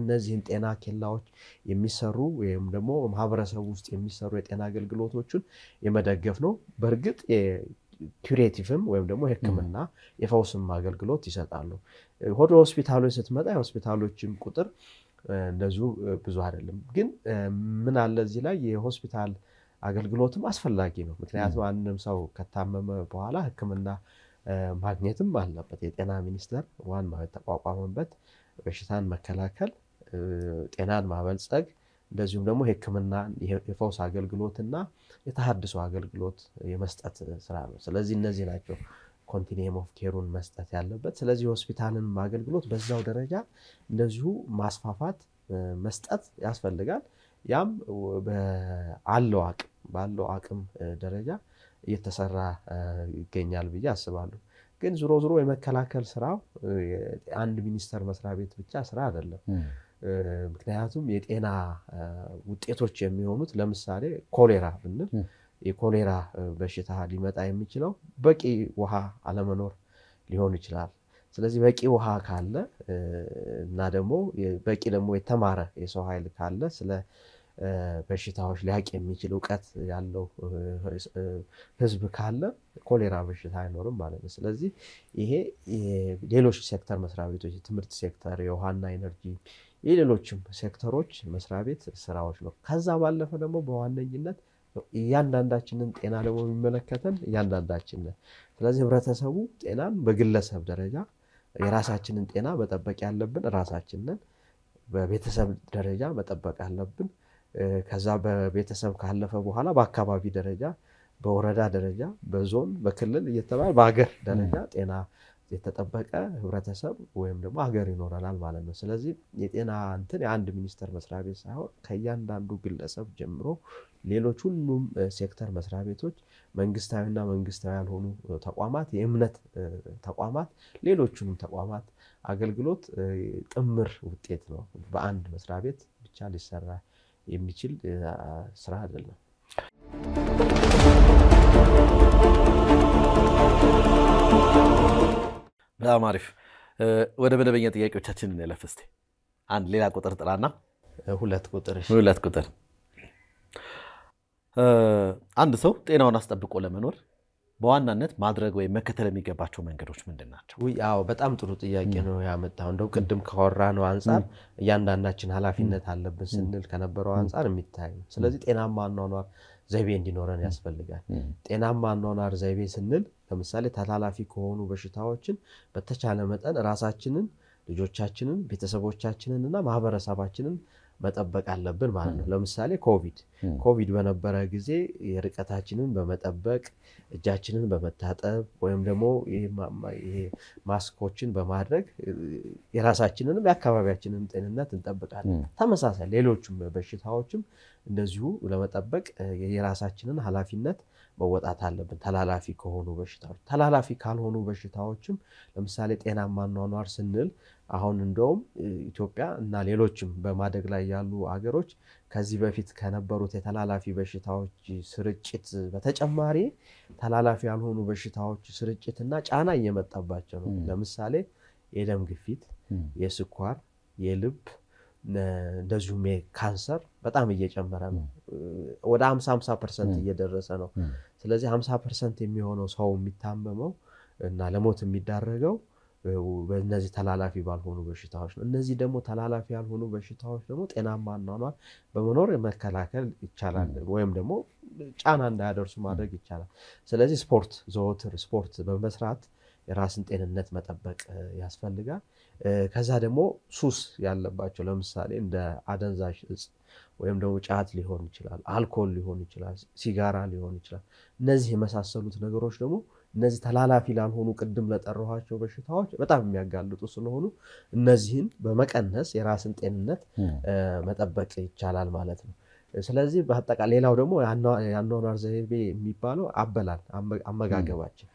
እነዚህን ጤና ኬላዎች የሚሰሩ ወይም ደግሞ ማህበረሰቡ ውስጥ የሚሰሩ የጤና አገልግሎቶችን የመደገፍ ነው። በእርግጥ ኪሬቲቭም ወይም ደግሞ ሕክምና የፈውስም አገልግሎት ይሰጣሉ። ወደ ሆስፒታሎች ስትመጣ የሆስፒታሎችም ቁጥር እንደዚሁ ብዙ አይደለም። ግን ምን አለ እዚህ ላይ የሆስፒታል አገልግሎትም አስፈላጊ ነው። ምክንያቱም አንድም ሰው ከታመመ በኋላ ሕክምና ማግኘትም አለበት። የጤና ሚኒስቴር ዋና የተቋቋመበት በሽታን መከላከል፣ ጤናን ማበልጸግ እንደዚሁም ደግሞ የሕክምና የፈውስ አገልግሎትና የተሃድሶ አገልግሎት የመስጠት ስራ ነው። ስለዚህ እነዚህ ናቸው ኮንቲኒየም ኦፍ ኬሩን መስጠት ያለበት። ስለዚህ ሆስፒታልን አገልግሎት በዛው ደረጃ እንደዚሁ ማስፋፋት መስጠት ያስፈልጋል። ያም በአለው አቅም ባለው አቅም ደረጃ እየተሰራ ይገኛል ብዬ አስባለሁ። ግን ዝሮ ዝሮ የመከላከል ስራው አንድ ሚኒስቴር መስሪያ ቤት ብቻ ስራ አይደለም። ምክንያቱም የጤና ውጤቶች የሚሆኑት ለምሳሌ ኮሌራ ብንል የኮሌራ በሽታ ሊመጣ የሚችለው በቂ ውሃ አለመኖር ሊሆን ይችላል። ስለዚህ በቂ ውሃ ካለ እና ደግሞ በቂ ደግሞ የተማረ የሰው ኃይል ካለ ስለ በሽታዎች ሊያቅ የሚችል እውቀት ያለው ህዝብ ካለ ኮሌራ በሽታ አይኖርም ማለት ነው። ስለዚህ ይሄ ሌሎች ሴክተር መስሪያ ቤቶች የትምህርት ሴክተር፣ የውሃና ኤነርጂ፣ የሌሎችም ሴክተሮች መስሪያ ቤት ስራዎች ነው። ከዛ ባለፈ ደግሞ በዋነኝነት እያንዳንዳችንን ጤና ደግሞ የሚመለከተን እያንዳንዳችንን። ስለዚህ ህብረተሰቡ ጤናን በግለሰብ ደረጃ የራሳችንን ጤና መጠበቅ ያለብን ራሳችንን በቤተሰብ ደረጃ መጠበቅ አለብን። ከዛ በቤተሰብ ካለፈ በኋላ በአካባቢ ደረጃ በወረዳ ደረጃ በዞን በክልል እየተባለ በሀገር ደረጃ ጤና የተጠበቀ ህብረተሰብ ወይም ደግሞ ሀገር ይኖረናል ማለት ነው። ስለዚህ የጤና እንትን የአንድ ሚኒስቴር መስሪያ ቤት ሳይሆን ከእያንዳንዱ ግለሰብ ጀምሮ ሌሎች ሁሉም ሴክተር መስሪያ ቤቶች፣ መንግስታዊና መንግስታዊ ያልሆኑ ተቋማት፣ የእምነት ተቋማት፣ ሌሎቹንም ተቋማት አገልግሎት ጥምር ውጤት ነው። በአንድ መስሪያ ቤት ብቻ ሊሰራ የሚችል ስራ አይደለም። በጣም አሪፍ። ወደ መደበኛ ጥያቄዎቻችን እንለፍ እስኪ። አንድ ሌላ ቁጥር ጥራና ሁለት ቁጥር ሁለት ቁጥር አንድ ሰው ጤናውን አስጠብቆ ለመኖር በዋናነት ማድረግ ወይም መከተል የሚገባቸው መንገዶች ምንድን ናቸው? ያው በጣም ጥሩ ጥያቄ ነው ያመጣው። እንደው ቅድም ካወራ ነው አንጻር እያንዳንዳችን ኃላፊነት አለብን ስንል ከነበረው አንጻር የሚታይ ነው። ስለዚህ ጤናማ አኗኗር ዘይቤ እንዲኖረን ያስፈልጋል። ጤናማ አኗኗር ዘይቤ ስንል ለምሳሌ ተላላፊ ከሆኑ በሽታዎችን በተቻለ መጠን ራሳችንን፣ ልጆቻችንን፣ ቤተሰቦቻችንን እና ማህበረሰባችንን መጠበቅ አለብን ማለት ነው። ለምሳሌ ኮቪድ ኮቪድ በነበረ ጊዜ የርቀታችንን በመጠበቅ እጃችንን በመታጠብ ወይም ደግሞ ማስኮችን በማድረግ የራሳችንንም የአካባቢያችንን ጤንነት እንጠብቃለን። ተመሳሳይ ሌሎችም በሽታዎችም እንደዚሁ ለመጠበቅ የራሳችንን ኃላፊነት መወጣት አለብን። ተላላፊ ከሆኑ በሽታዎች ተላላፊ ካልሆኑ በሽታዎችም ለምሳሌ ጤናማ ኗኗር ስንል አሁን እንደውም ኢትዮጵያ እና ሌሎችም በማደግ ላይ ያሉ አገሮች ከዚህ በፊት ከነበሩት የተላላፊ በሽታዎች ስርጭት በተጨማሪ ተላላፊ ያልሆኑ በሽታዎች ስርጭት እና ጫና እየመጣባቸው ነው። ለምሳሌ የደም ግፊት፣ የስኳር፣ የልብ እንደዚሁም ካንሰር በጣም እየጨመረ ነው። ወደ ሀምሳ ሀምሳ ፐርሰንት እየደረሰ ነው። ስለዚህ ሀምሳ ፐርሰንት የሚሆነው ሰው የሚታመመው እና ለሞት የሚዳረገው በእነዚህ ተላላፊ ባልሆኑ በሽታዎች ነው። እነዚህ ደግሞ ተላላፊ ያልሆኑ በሽታዎች ደግሞ ጤናማ አኗኗር በመኖር መከላከል ይቻላል፣ ወይም ደግሞ ጫና እንዳያደርሱ ማድረግ ይቻላል። ስለዚህ ስፖርት፣ ዘወትር ስፖርት በመስራት የራስን ጤንነት መጠበቅ ያስፈልጋል። ከዛ ደግሞ ሱስ ያለባቸው ለምሳሌ እንደ አደንዛዥ እጽ ወይም ደግሞ ጫት ሊሆን ይችላል፣ አልኮል ሊሆን ይችላል፣ ሲጋራ ሊሆን ይችላል። እነዚህ የመሳሰሉት ነገሮች ደግሞ እነዚህ ተላላፊ ላልሆኑ ቅድም ለጠራኋቸው በሽታዎች በጣም የሚያጋልጡ ስለሆኑ እነዚህን በመቀነስ የራስን ጤንነት መጠበቅ ይቻላል ማለት ነው። ስለዚህ በአጠቃላይ ሌላው ደግሞ የአኗኗር ዘይቤ የሚባለው አበላል አመጋገባችን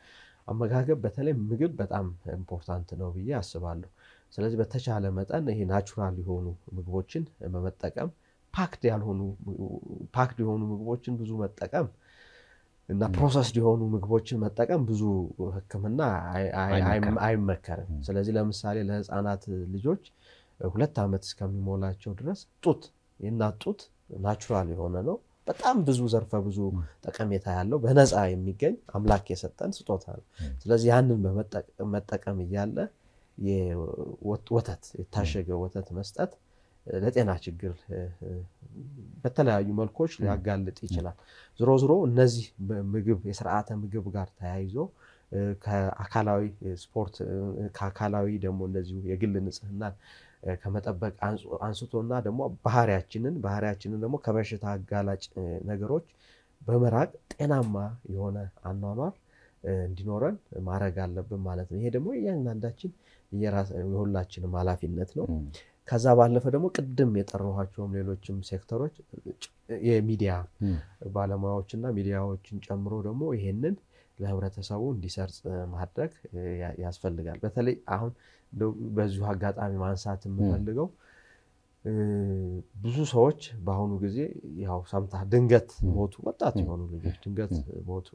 አመጋገብ በተለይ ምግብ በጣም ኢምፖርታንት ነው ብዬ አስባለሁ። ስለዚህ በተቻለ መጠን ይሄ ናቹራል የሆኑ ምግቦችን በመጠቀም ፓክድ ያልሆኑ ፓክድ የሆኑ ምግቦችን ብዙ መጠቀም እና ፕሮሰስ የሆኑ ምግቦችን መጠቀም ብዙ ህክምና አይመከርም። ስለዚህ ለምሳሌ ለህፃናት ልጆች ሁለት ዓመት እስከሚሞላቸው ድረስ ጡት የእናት ጡት ናቹራል የሆነ ነው። በጣም ብዙ ዘርፈ ብዙ ጠቀሜታ ያለው በነፃ የሚገኝ አምላክ የሰጠን ስጦታ ነው። ስለዚህ ያንን መጠቀም እያለ ወተት የታሸገ ወተት መስጠት ለጤና ችግር በተለያዩ መልኮች ሊያጋልጥ ይችላል። ዝሮ ዝሮ እነዚህ ምግብ የስርዓተ ምግብ ጋር ተያይዞ ከአካላዊ ስፖርት ከአካላዊ ደግሞ እንደዚሁ የግል ንጽህናን ከመጠበቅ አንስቶና ደግሞ ባህሪያችንን ባህሪያችንን ደግሞ ከበሽታ አጋላጭ ነገሮች በመራቅ ጤናማ የሆነ አኗኗር እንዲኖረን ማድረግ አለብን ማለት ነው። ይሄ ደግሞ እያንዳንዳችን የሁላችንም ኃላፊነት ነው። ከዛ ባለፈ ደግሞ ቅድም የጠራኋቸውም ሌሎችም ሴክተሮች የሚዲያ ባለሙያዎችና ሚዲያዎችን ጨምሮ ደግሞ ይሄንን ለህብረተሰቡ እንዲሰርጽ ማድረግ ያስፈልጋል። በተለይ አሁን በዚሁ አጋጣሚ ማንሳት የምፈልገው ብዙ ሰዎች በአሁኑ ጊዜ ያው ሰምታ ድንገት ሞቱ፣ ወጣት የሆኑ ልጆች ድንገት ሞቱ።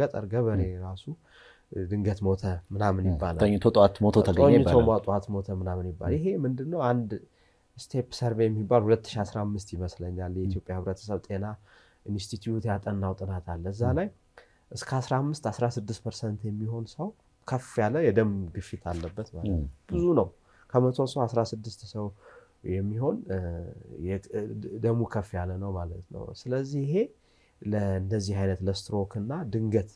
ገጠር ገበሬ ራሱ ድንገት ሞተ ምናምን ይባላል። ተኝቶ ጠዋት ሞቶ ተገኘ ጠዋት ሞተ ምናምን ይባላል። ይሄ ምንድነው አንድ ስቴፕ ሰርቬ የሚባል 2015 ይመስለኛል የኢትዮጵያ ህብረተሰብ ጤና ኢንስቲትዩት ያጠናው ጥናት አለ። እዛ ላይ እስከ 15 16 ፐርሰንት የሚሆን ሰው ከፍ ያለ የደም ግፊት አለበት ማለት ነው። ብዙ ነው። ከመቶ ሰው 16 ሰው የሚሆን ደሙ ከፍ ያለ ነው ማለት ነው። ስለዚህ ይሄ ለእንደዚህ አይነት ለስትሮክ እና ድንገት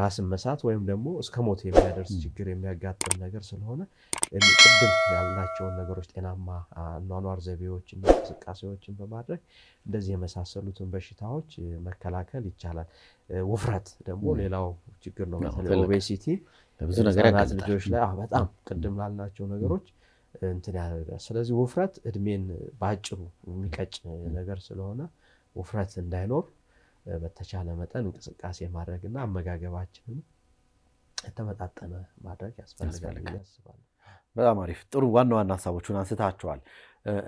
ራስን መሳት ወይም ደግሞ እስከ ሞት የሚያደርስ ችግር የሚያጋጥም ነገር ስለሆነ ቅድም ያልናቸውን ነገሮች ጤናማ አኗኗር እና እንቅስቃሴዎችን በማድረግ እንደዚህ የመሳሰሉትን በሽታዎች መከላከል ይቻላል። ውፍረት ደግሞ ሌላው ችግር ነው። በተለይ ኦቤሲቲ ብዙ ነገር ልጆች ላይ በጣም ቅድም ላልናቸው ነገሮች እንትን ያደርጋል። ስለዚህ ውፍረት እድሜን በአጭሩ የሚቀጭ ነገር ስለሆነ ውፍረት እንዳይኖር በተቻለ መጠን እንቅስቃሴ ማድረግና አመጋገባችንን የተመጣጠነ ማድረግ ያስፈልጋል በጣም አሪፍ ጥሩ ዋና ዋና ሀሳቦቹን አንስታችኋል።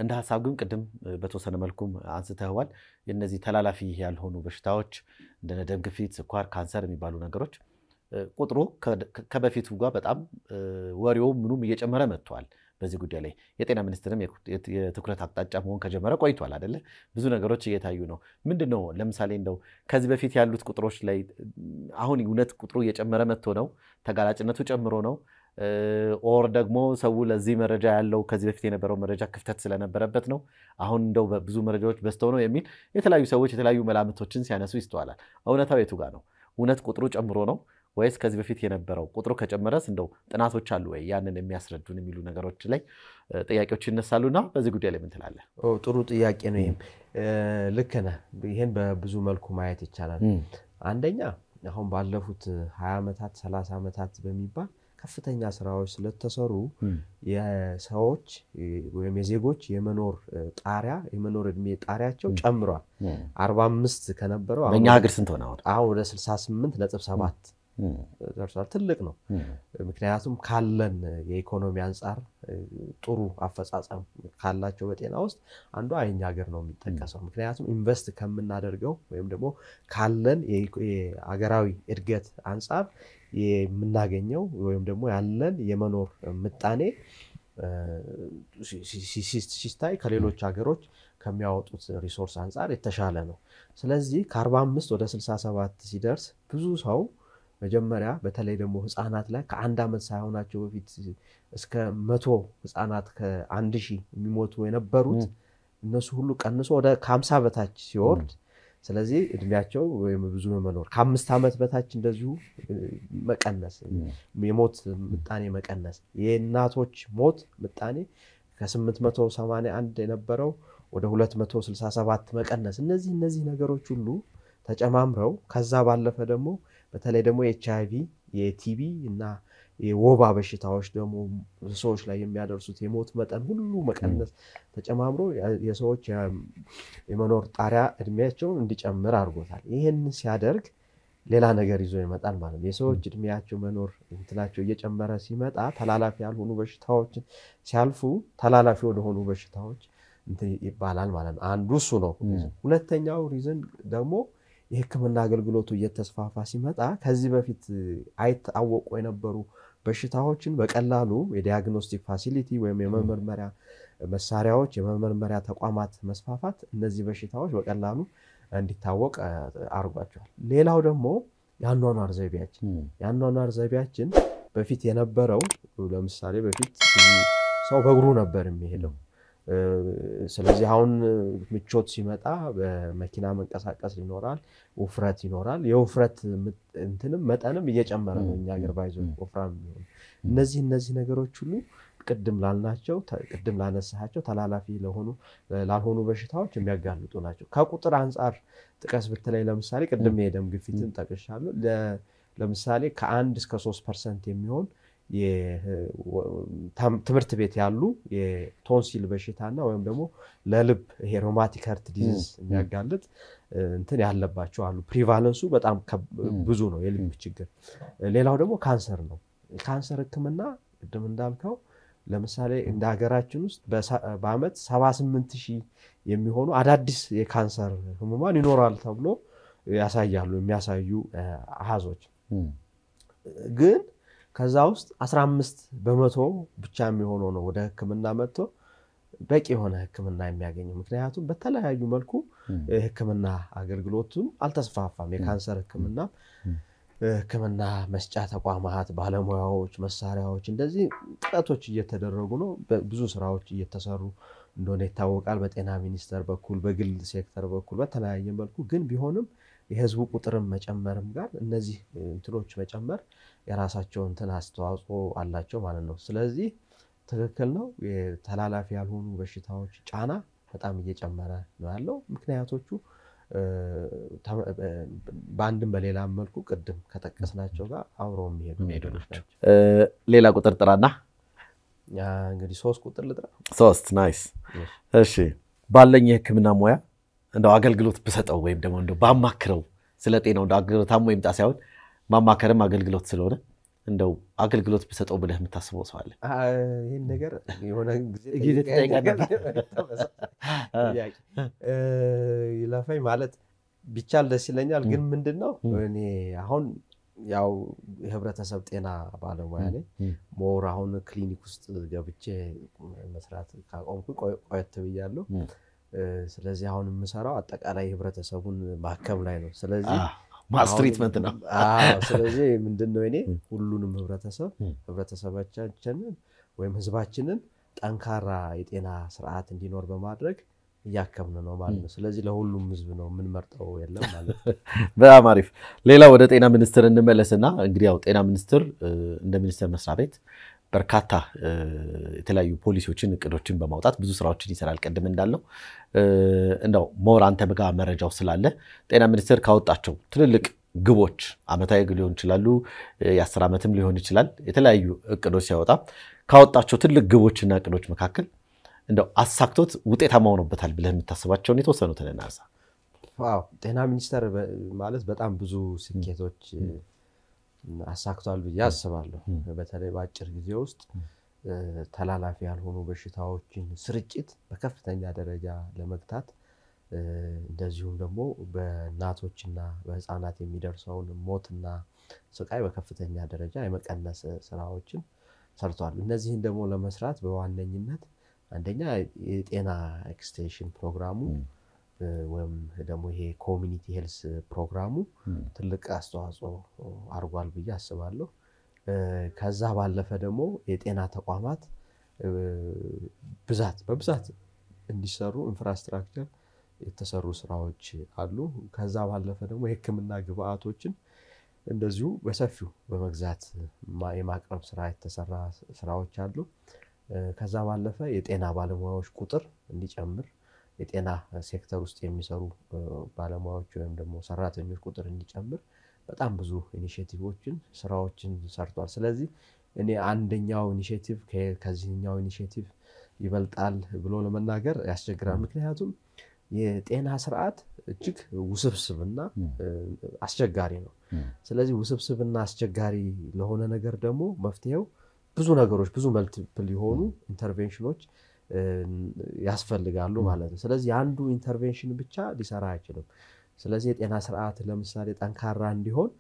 እንደ ሀሳብ ግን ቅድም በተወሰነ መልኩም አንስተህዋል እነዚህ ተላላፊ ያልሆኑ በሽታዎች እንደ ደም ግፊት፣ ስኳር፣ ካንሰር የሚባሉ ነገሮች ቁጥሩ ከበፊቱ ጋር በጣም ወሬው ምኑም እየጨመረ መጥቷል። በዚህ ጉዳይ ላይ የጤና ሚኒስትርም የትኩረት አቅጣጫ መሆን ከጀመረ ቆይቷል አደለ? ብዙ ነገሮች እየታዩ ነው። ምንድን ነው ለምሳሌ እንደው ከዚህ በፊት ያሉት ቁጥሮች ላይ አሁን እውነት ቁጥሩ እየጨመረ መጥቶ ነው ተጋላጭነቱ ጨምሮ ነው ኦር ደግሞ ሰው ለዚህ መረጃ ያለው ከዚህ በፊት የነበረው መረጃ ክፍተት ስለነበረበት ነው። አሁን እንደው ብዙ መረጃዎች በዝተው ነው የሚል የተለያዩ ሰዎች የተለያዩ መላምቶችን ሲያነሱ ይስተዋላል። እውነታው የቱ ጋር ነው? እውነት ቁጥሩ ጨምሮ ነው ወይስ ከዚህ በፊት የነበረው ቁጥሩ ከጨመረስ እንደው ጥናቶች አሉ ወይ ያንን የሚያስረዱን የሚሉ ነገሮች ላይ ጥያቄዎች ይነሳሉና በዚህ ጉዳይ ላይ ምን ትላለህ? ጥሩ ጥያቄ ነው። ይህም ልክ ነህ። ይህን በብዙ መልኩ ማየት ይቻላል። አንደኛ አሁን ባለፉት ሀያ ዓመታት ሰላሳ ዓመታት በሚባል ከፍተኛ ስራዎች ስለተሰሩ የሰዎች ወይም የዜጎች የመኖር ጣሪያ የመኖር እድሜ ጣሪያቸው ጨምሯል። 45 አምስት ከነበረው በእኛ ሀገር ስንት ሆነ? አሁን ወደ 68 ነጥብ ሰባት ደርሷል። ትልቅ ነው። ምክንያቱም ካለን የኢኮኖሚ አንጻር ጥሩ አፈጻጸም ካላቸው በጤና ውስጥ አንዱ አይኛ ሀገር ነው የሚጠቀሰው። ምክንያቱም ኢንቨስት ከምናደርገው ወይም ደግሞ ካለን የሀገራዊ እድገት አንጻር የምናገኘው ወይም ደግሞ ያለን የመኖር ምጣኔ ሲታይ ከሌሎች ሀገሮች ከሚያወጡት ሪሶርስ አንጻር የተሻለ ነው። ስለዚህ ከ45 ወደ 67 ሲደርስ ብዙ ሰው መጀመሪያ በተለይ ደግሞ ህፃናት ላይ ከአንድ ዓመት ሳይሆናቸው በፊት እስከ መቶ ህፃናት ከአንድ ሺህ የሚሞቱ የነበሩት እነሱ ሁሉ ቀንሶ ወደ ከሀምሳ በታች ሲወርድ ስለዚህ እድሜያቸው ወይም ብዙ መኖር ከአምስት ዓመት በታች እንደዚሁ መቀነስ የሞት ምጣኔ መቀነስ የእናቶች ሞት ምጣኔ ከ881 የነበረው ወደ 267 መቀነስ እነዚህ እነዚህ ነገሮች ሁሉ ተጨማምረው ከዛ ባለፈ ደግሞ በተለይ ደግሞ ኤች አይቪ የቲቪ እና የወባ በሽታዎች ደግሞ ሰዎች ላይ የሚያደርሱት የሞት መጠን ሁሉ መቀነስ ተጨማምሮ የሰዎች የመኖር ጣሪያ እድሜያቸውን እንዲጨምር አድርጎታል። ይህን ሲያደርግ ሌላ ነገር ይዞ ይመጣል ማለት ነው። የሰዎች እድሜያቸው መኖር እንትናቸው እየጨመረ ሲመጣ ተላላፊ ያልሆኑ በሽታዎችን ሲያልፉ ተላላፊ ወደሆኑ በሽታዎች ይባላል ማለት ነው። አንዱ እሱ ነው። ሁለተኛው ሪዝን ደግሞ የህክምና አገልግሎቱ እየተስፋፋ ሲመጣ ከዚህ በፊት አይታወቁ የነበሩ በሽታዎችን በቀላሉ የዲያግኖስቲክ ፋሲሊቲ ወይም የመመርመሪያ መሳሪያዎች፣ የመመርመሪያ ተቋማት መስፋፋት እነዚህ በሽታዎች በቀላሉ እንዲታወቅ አድርጓቸዋል። ሌላው ደግሞ የአኗኗር ዘይቤያችን የአኗኗር ዘይቤያችን በፊት የነበረው ለምሳሌ በፊት ሰው በእግሩ ነበር የሚሄደው ስለዚህ አሁን ምቾት ሲመጣ በመኪና መንቀሳቀስ ይኖራል፣ ውፍረት ይኖራል። የውፍረት እንትንም መጠንም እየጨመረ ነው እኛ ሀገር ባይዞ ወፍራም የሚሆን እነዚህ እነዚህ ነገሮች ሁሉ ቅድም ላልናቸው ቅድም ላነሳቸው ተላላፊ ለሆኑ ላልሆኑ በሽታዎች የሚያጋልጡ ናቸው። ከቁጥር አንጻር ጥቀስ ብትለይ ለምሳሌ ቅድም የደም ግፊትን ጠቅሻለሁ። ለምሳሌ ከአንድ እስከ ሶስት ፐርሰንት የሚሆን ትምህርት ቤት ያሉ የቶንሲል በሽታና ወይም ደግሞ ለልብ ይሄ ሮማቲክ ሀርት ዲዚዝ የሚያጋልጥ እንትን ያለባቸው አሉ። ፕሪቫለንሱ በጣም ብዙ ነው የልብ ችግር። ሌላው ደግሞ ካንሰር ነው። ካንሰር ህክምና ቅድም እንዳልከው ለምሳሌ እንደ ሀገራችን ውስጥ በአመት 78 ሺህ የሚሆኑ አዳዲስ የካንሰር ህሙማን ይኖራል ተብሎ ያሳያሉ የሚያሳዩ አሃዞች ግን ከዛ ውስጥ 15 በመቶ ብቻ የሚሆነው ነው ወደ ህክምና መጥቶ በቂ የሆነ ህክምና የሚያገኘው። ምክንያቱም በተለያዩ መልኩ ህክምና አገልግሎቱም አልተስፋፋም። የካንሰር ህክምና ህክምና መስጫ ተቋማት፣ ባለሙያዎች፣ መሳሪያዎች እንደዚህ ጥረቶች እየተደረጉ ነው። ብዙ ስራዎች እየተሰሩ እንደሆነ ይታወቃል። በጤና ሚኒስቴር በኩል በግል ሴክተር በኩል በተለያየ መልኩ ግን ቢሆንም የህዝቡ ቁጥርም መጨመርም ጋር እነዚህ እንትኖች መጨመር የራሳቸው እንትን አስተዋጽኦ አላቸው ማለት ነው። ስለዚህ ትክክል ነው። ተላላፊ ያልሆኑ በሽታዎች ጫና በጣም እየጨመረ ነው ያለው። ምክንያቶቹ በአንድም በሌላም መልኩ ቅድም ከጠቀስናቸው ጋር አብረው የሚሄዱ ናቸው። ሌላ ቁጥር ጥራና እንግዲህ ሶስት ቁጥር ልጥራ። ሶስት ናይስ። እሺ ባለኝ የህክምና ሙያ እንደው አገልግሎት ብሰጠው ወይም ደግሞ እንደው ባማክረው ስለ ጤናው ታሞ ይምጣ ሳይሆን ማማከርም አገልግሎት ስለሆነ እንደው አገልግሎት ብሰጠው ብለህ የምታስበው ሰው አለ? ይህን ነገር የሆነ ጊዜ ይለፈኝ ማለት ቢቻል ደስ ይለኛል። ግን ምንድን ነው እኔ አሁን ያው የህብረተሰብ ጤና ባለሙያ ነኝ። ሞር አሁን ክሊኒክ ውስጥ ገብቼ መስራት ካቆምኩ ቆየት ብያለሁ። ስለዚህ አሁን የምሰራው አጠቃላይ ህብረተሰቡን ማከም ላይ ነው። ስለዚህ ማስትሪትመንት ነው። ስለዚህ ምንድነው እኔ ሁሉንም ህብረተሰብ ህብረተሰባችንን ወይም ህዝባችንን ጠንካራ የጤና ስርዓት እንዲኖር በማድረግ እያከምን ነው ማለት ነው። ስለዚህ ለሁሉም ህዝብ ነው የምንመርጠው የለም ማለት ነው። በጣም አሪፍ። ሌላ ወደ ጤና ሚኒስትር እንመለስና እንግዲህ ያው ጤና ሚኒስትር እንደ ሚኒስቴር መስሪያ ቤት በርካታ የተለያዩ ፖሊሲዎችን እቅዶችን በማውጣት ብዙ ስራዎችን ይሰራል። ቅድም እንዳለው እንደው ሞር አንተ ጋር መረጃው ስላለ ጤና ሚኒስቴር ካወጣቸው ትልልቅ ግቦች አመታዊ ሊሆን ይችላሉ፣ የአስር ዓመትም ሊሆን ይችላል። የተለያዩ እቅዶች ሲያወጣ ካወጣቸው ትልቅ ግቦችና እቅዶች መካከል እንደው አሳክቶት ውጤታማ ሆኖበታል ብለህ የምታስባቸውን የተወሰኑትን እናንሳ። ጤና ሚኒስቴር ማለት በጣም ብዙ ስኬቶች አሳክቷል ብዬ አስባለሁ። በተለይ በአጭር ጊዜ ውስጥ ተላላፊ ያልሆኑ በሽታዎችን ስርጭት በከፍተኛ ደረጃ ለመግታት እንደዚሁም ደግሞ በእናቶችና በህፃናት የሚደርሰውን ሞትና ስቃይ በከፍተኛ ደረጃ የመቀነስ ስራዎችን ሰርቷል። እነዚህን ደግሞ ለመስራት በዋነኝነት አንደኛ የጤና ኤክስቴንሽን ፕሮግራሙ ወይም ደግሞ ይሄ ኮሚኒቲ ሄልስ ፕሮግራሙ ትልቅ አስተዋጽኦ አድርጓል ብዬ አስባለሁ። ከዛ ባለፈ ደግሞ የጤና ተቋማት ብዛት በብዛት እንዲሰሩ ኢንፍራስትራክቸር የተሰሩ ስራዎች አሉ። ከዛ ባለፈ ደግሞ የህክምና ግብአቶችን እንደዚሁ በሰፊው በመግዛት የማቅረብ ስራ የተሰራ ስራዎች አሉ። ከዛ ባለፈ የጤና ባለሙያዎች ቁጥር እንዲጨምር የጤና ሴክተር ውስጥ የሚሰሩ ባለሙያዎች ወይም ደግሞ ሰራተኞች ቁጥር እንዲጨምር በጣም ብዙ ኢኒሽቲቭዎችን ስራዎችን ሰርቷል። ስለዚህ እኔ አንደኛው ኢኒሽቲቭ ከዚህኛው ኢኒሽቲቭ ይበልጣል ብሎ ለመናገር ያስቸግራል። ምክንያቱም የጤና ስርዓት እጅግ ውስብስብና አስቸጋሪ ነው። ስለዚህ ውስብስብና አስቸጋሪ ለሆነ ነገር ደግሞ መፍትሄው ብዙ ነገሮች ብዙ መልቲፕል የሆኑ ኢንተርቬንሽኖች ያስፈልጋሉ ማለት ነው። ስለዚህ አንዱ ኢንተርቬንሽን ብቻ ሊሰራ አይችልም። ስለዚህ የጤና ስርዓት ለምሳሌ ጠንካራ እንዲሆን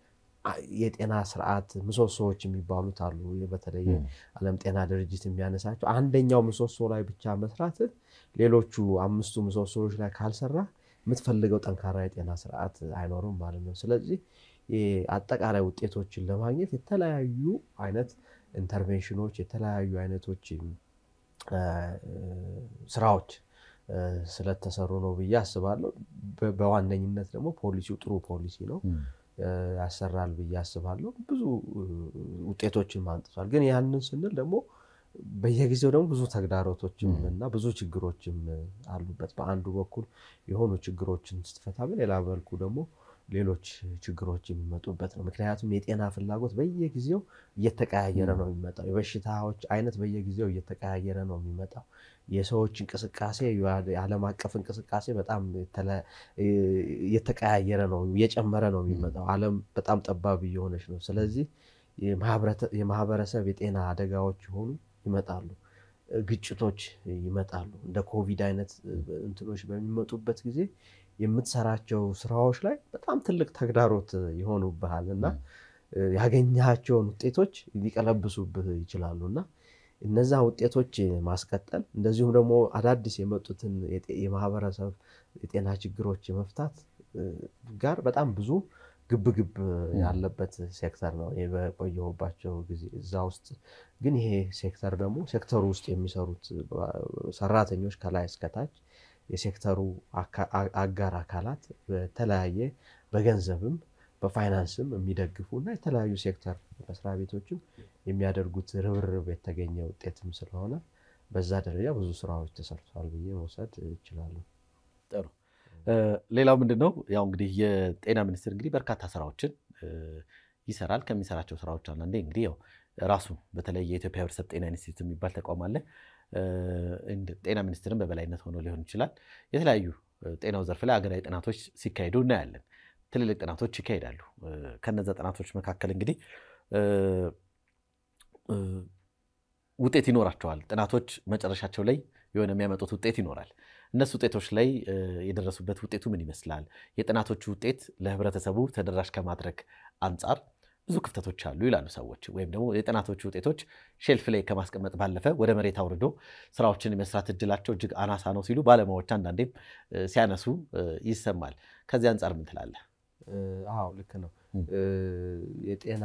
የጤና ስርዓት ምሰሶዎች የሚባሉት አሉ። በተለይ ዓለም ጤና ድርጅት የሚያነሳቸው አንደኛው ምሰሶ ላይ ብቻ መስራት ሌሎቹ አምስቱ ምሰሶዎች ላይ ካልሰራ የምትፈልገው ጠንካራ የጤና ስርዓት አይኖርም ማለት ነው። ስለዚህ አጠቃላይ ውጤቶችን ለማግኘት የተለያዩ አይነት ኢንተርቬንሽኖች የተለያዩ አይነቶች ስራዎች ስለተሰሩ ነው ብዬ አስባለሁ። በዋነኝነት ደግሞ ፖሊሲው ጥሩ ፖሊሲ ነው ያሰራል ብዬ አስባለሁ። ብዙ ውጤቶችን ማምጥቷል። ግን ያንን ስንል ደግሞ በየጊዜው ደግሞ ብዙ ተግዳሮቶችም እና ብዙ ችግሮችም አሉበት። በአንዱ በኩል የሆኑ ችግሮችን ስትፈታ፣ በሌላ መልኩ ደግሞ ሌሎች ችግሮች የሚመጡበት ነው። ምክንያቱም የጤና ፍላጎት በየጊዜው እየተቀያየረ ነው የሚመጣው። የበሽታዎች አይነት በየጊዜው እየተቀያየረ ነው የሚመጣው። የሰዎች እንቅስቃሴ፣ የዓለም አቀፍ እንቅስቃሴ በጣም እየተቀያየረ ነው፣ እየጨመረ ነው የሚመጣው። ዓለም በጣም ጠባብ እየሆነች ነው። ስለዚህ የማህበረሰብ የጤና አደጋዎች የሆኑ ይመጣሉ። ግጭቶች ይመጣሉ። እንደ ኮቪድ አይነት እንትኖች በሚመጡበት ጊዜ የምትሰራቸው ስራዎች ላይ በጣም ትልቅ ተግዳሮት ይሆኑብሃል እና ያገኘሃቸውን ውጤቶች ሊቀለብሱብህ ይችላሉ እና እነዛ ውጤቶች ማስቀጠል እንደዚሁም ደግሞ አዳዲስ የመጡትን የማህበረሰብ የጤና ችግሮች የመፍታት ጋር በጣም ብዙ ግብግብ ያለበት ሴክተር ነው በቆየሁባቸው ጊዜ። እዛ ውስጥ ግን ይሄ ሴክተር ደግሞ ሴክተሩ ውስጥ የሚሰሩት ሰራተኞች ከላይ እስከታች የሴክተሩ አጋር አካላት በተለያየ በገንዘብም በፋይናንስም የሚደግፉ እና የተለያዩ ሴክተር መስሪያ ቤቶችም የሚያደርጉት ርብርብ የተገኘ ውጤትም ስለሆነ በዛ ደረጃ ብዙ ስራዎች ተሰርተዋል ብዬ መውሰድ ይችላሉ። ጥሩ። ሌላው ምንድን ነው ያው እንግዲህ የጤና ሚኒስቴር እንግዲህ በርካታ ስራዎችን ይሰራል። ከሚሰራቸው ስራዎች አንዳንዴ እንግዲህ ያው ራሱ በተለይ የኢትዮጵያ ሕብረተሰብ ጤና ኢንስቲትዩት የሚባል ተቋም አለ። ጤና ሚኒስትርን በበላይነት ሆኖ ሊሆን ይችላል። የተለያዩ ጤናው ዘርፍ ላይ አገራዊ ጥናቶች ሲካሄዱ እናያለን። ትልልቅ ጥናቶች ይካሄዳሉ። ከነዚ ጥናቶች መካከል እንግዲህ ውጤት ይኖራቸዋል። ጥናቶች መጨረሻቸው ላይ የሆነ የሚያመጡት ውጤት ይኖራል። እነሱ ውጤቶች ላይ የደረሱበት ውጤቱ ምን ይመስላል፣ የጥናቶቹ ውጤት ለህብረተሰቡ ተደራሽ ከማድረግ አንጻር ብዙ ክፍተቶች አሉ ይላሉ ሰዎች። ወይም ደግሞ የጥናቶች ውጤቶች ሼልፍ ላይ ከማስቀመጥ ባለፈ ወደ መሬት አውርዶ ስራዎችን የመስራት እድላቸው እጅግ አናሳ ነው ሲሉ ባለሙያዎች አንዳንዴም ሲያነሱ ይሰማል። ከዚህ አንጻር ምን ትላለህ? አዎ ልክ ነው። የጤና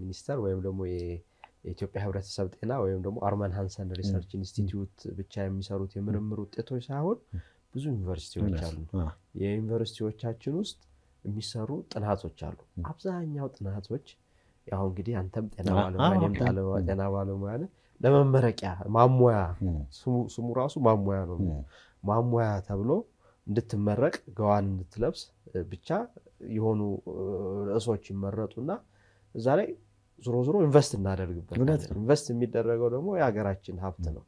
ሚኒስቴር ወይም ደግሞ የኢትዮጵያ ህብረተሰብ ጤና ወይም ደግሞ አርመን ሃንሰን ሪሰርች ኢንስቲትዩት ብቻ የሚሰሩት የምርምር ውጤቶች ሳይሆን ብዙ ዩኒቨርሲቲዎች አሉ። የዩኒቨርሲቲዎቻችን ውስጥ የሚሰሩ ጥናቶች አሉ። አብዛኛው ጥናቶች ያው እንግዲህ አንተም ጤና ባለሙያ ጤና ባለሙያ ለመመረቂያ ማሙያ ስሙ ራሱ ማሙያ ነው። ማሙያ ተብሎ እንድትመረቅ ገዋን እንድትለብስ ብቻ የሆኑ ርዕሶች ይመረጡና እዛ ላይ ዝሮ ዝሮ ኢንቨስት እናደርግበት። ኢንቨስት የሚደረገው ደግሞ የሀገራችን ሀብት ነው።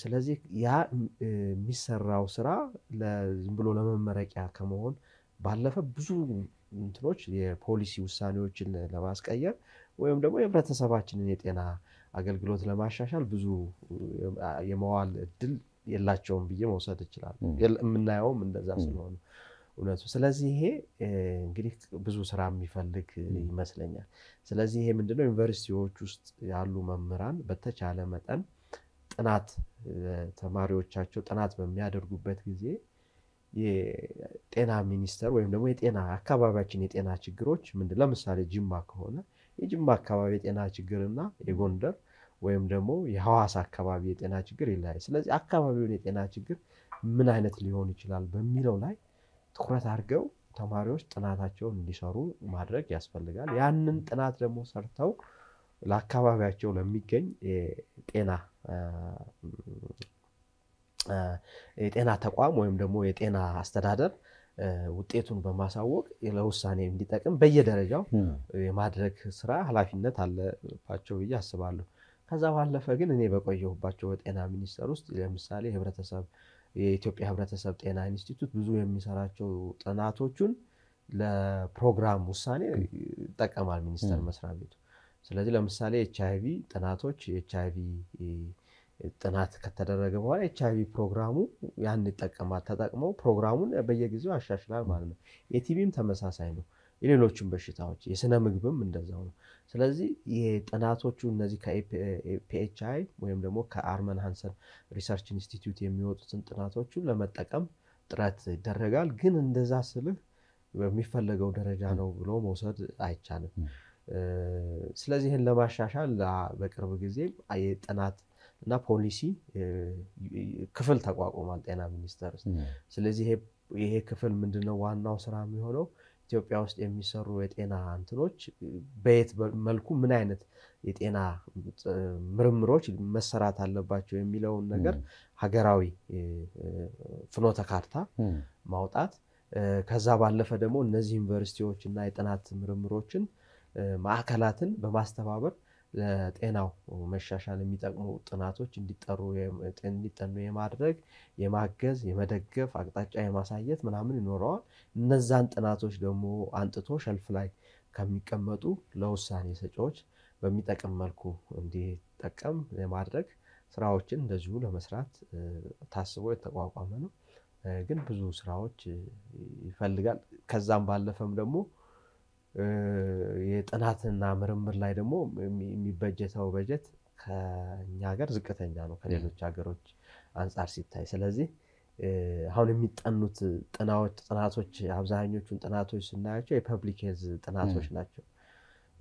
ስለዚህ ያ የሚሰራው ስራ ዝም ብሎ ለመመረቂያ ከመሆን ባለፈ ብዙ እንትኖች የፖሊሲ ውሳኔዎችን ለማስቀየር ወይም ደግሞ የህብረተሰባችንን የጤና አገልግሎት ለማሻሻል ብዙ የመዋል እድል የላቸውም ብዬ መውሰድ ይችላል። የምናየውም እንደዛ ስለሆነ እውነቱ። ስለዚህ ይሄ እንግዲህ ብዙ ስራ የሚፈልግ ይመስለኛል። ስለዚህ ይሄ ምንድነው ዩኒቨርሲቲዎች ውስጥ ያሉ መምህራን በተቻለ መጠን ጥናት ተማሪዎቻቸው ጥናት በሚያደርጉበት ጊዜ የጤና ሚኒስቴር ወይም ደግሞ የጤና አካባቢያችን የጤና ችግሮች ምንድ ለምሳሌ ጅማ ከሆነ የጅማ አካባቢ የጤና ችግርና የጎንደር ወይም ደግሞ የሐዋሳ አካባቢ የጤና ችግር ይለያል። ስለዚህ አካባቢውን የጤና ችግር ምን አይነት ሊሆን ይችላል በሚለው ላይ ትኩረት አድርገው ተማሪዎች ጥናታቸውን እንዲሰሩ ማድረግ ያስፈልጋል። ያንን ጥናት ደግሞ ሰርተው ለአካባቢያቸው ለሚገኝ የጤና የጤና ተቋም ወይም ደግሞ የጤና አስተዳደር ውጤቱን በማሳወቅ ለውሳኔ እንዲጠቅም በየደረጃው የማድረግ ስራ ኃላፊነት አለባቸው ብዬ አስባለሁ። ከዛ ባለፈ ግን እኔ በቆየሁባቸው በጤና ሚኒስቴር ውስጥ ለምሳሌ ህብረተሰብ የኢትዮጵያ ህብረተሰብ ጤና ኢንስቲቱት ብዙ የሚሰራቸው ጥናቶቹን ለፕሮግራም ውሳኔ ይጠቀማል ሚኒስቴር መስሪያ ቤቱ። ስለዚህ ለምሳሌ ኤች አይ ቪ ጥናቶች የኤች አይ ቪ ጥናት ከተደረገ በኋላ ኤች ፕሮግራሙ ያን ይጠቀማል። ተጠቅመው ፕሮግራሙን በየጊዜው ያሻሽላል ማለት ነው። የቲቪም ተመሳሳይ ነው። የሌሎችም በሽታዎች የስነ ምግብም እንደዛው ነው። ስለዚህ የጥናቶቹ እነዚህ ከፒኤችአይ ወይም ደግሞ ከአርመን ሃንሰን ሪሰርች ኢንስቲትዩት የሚወጡትን ጥናቶቹ ለመጠቀም ጥረት ይደረጋል። ግን እንደዛ ስልህ በሚፈለገው ደረጃ ነው ብሎ መውሰድ አይቻልም። ስለዚህ ይህን ለማሻሻል በቅርብ ጊዜ የጥናት እና ፖሊሲ ክፍል ተቋቁሟል ጤና ሚኒስቴር ውስጥ። ስለዚህ ይሄ ክፍል ምንድነው ዋናው ስራ የሚሆነው ኢትዮጵያ ውስጥ የሚሰሩ የጤና እንትኖች በየት መልኩ ምን አይነት የጤና ምርምሮች መሰራት አለባቸው የሚለውን ነገር ሀገራዊ ፍኖተ ካርታ ማውጣት ከዛ ባለፈ ደግሞ እነዚህ ዩኒቨርሲቲዎች እና የጥናት ምርምሮችን ማዕከላትን በማስተባበር ለጤናው መሻሻል የሚጠቅሙ ጥናቶች እንዲጠሩ እንዲጠኑ የማድረግ የማገዝ የመደገፍ አቅጣጫ የማሳየት ምናምን ይኖረዋል። እነዛን ጥናቶች ደግሞ አንጥቶ ሸልፍ ላይ ከሚቀመጡ ለውሳኔ ሰጪዎች በሚጠቅም መልኩ እንዲጠቀም የማድረግ ስራዎችን እንደዚሁ ለመስራት ታስቦ የተቋቋመ ነው። ግን ብዙ ስራዎች ይፈልጋል። ከዛም ባለፈም ደግሞ የጥናትና ምርምር ላይ ደግሞ የሚበጀተው በጀት ከኛ ሀገር ዝቅተኛ ነው ከሌሎች ሀገሮች አንጻር ሲታይ። ስለዚህ አሁን የሚጠኑት ጥናዎች ጥናቶች አብዛኞቹን ጥናቶች ስናያቸው የፐብሊክ ሄልዝ ጥናቶች ናቸው።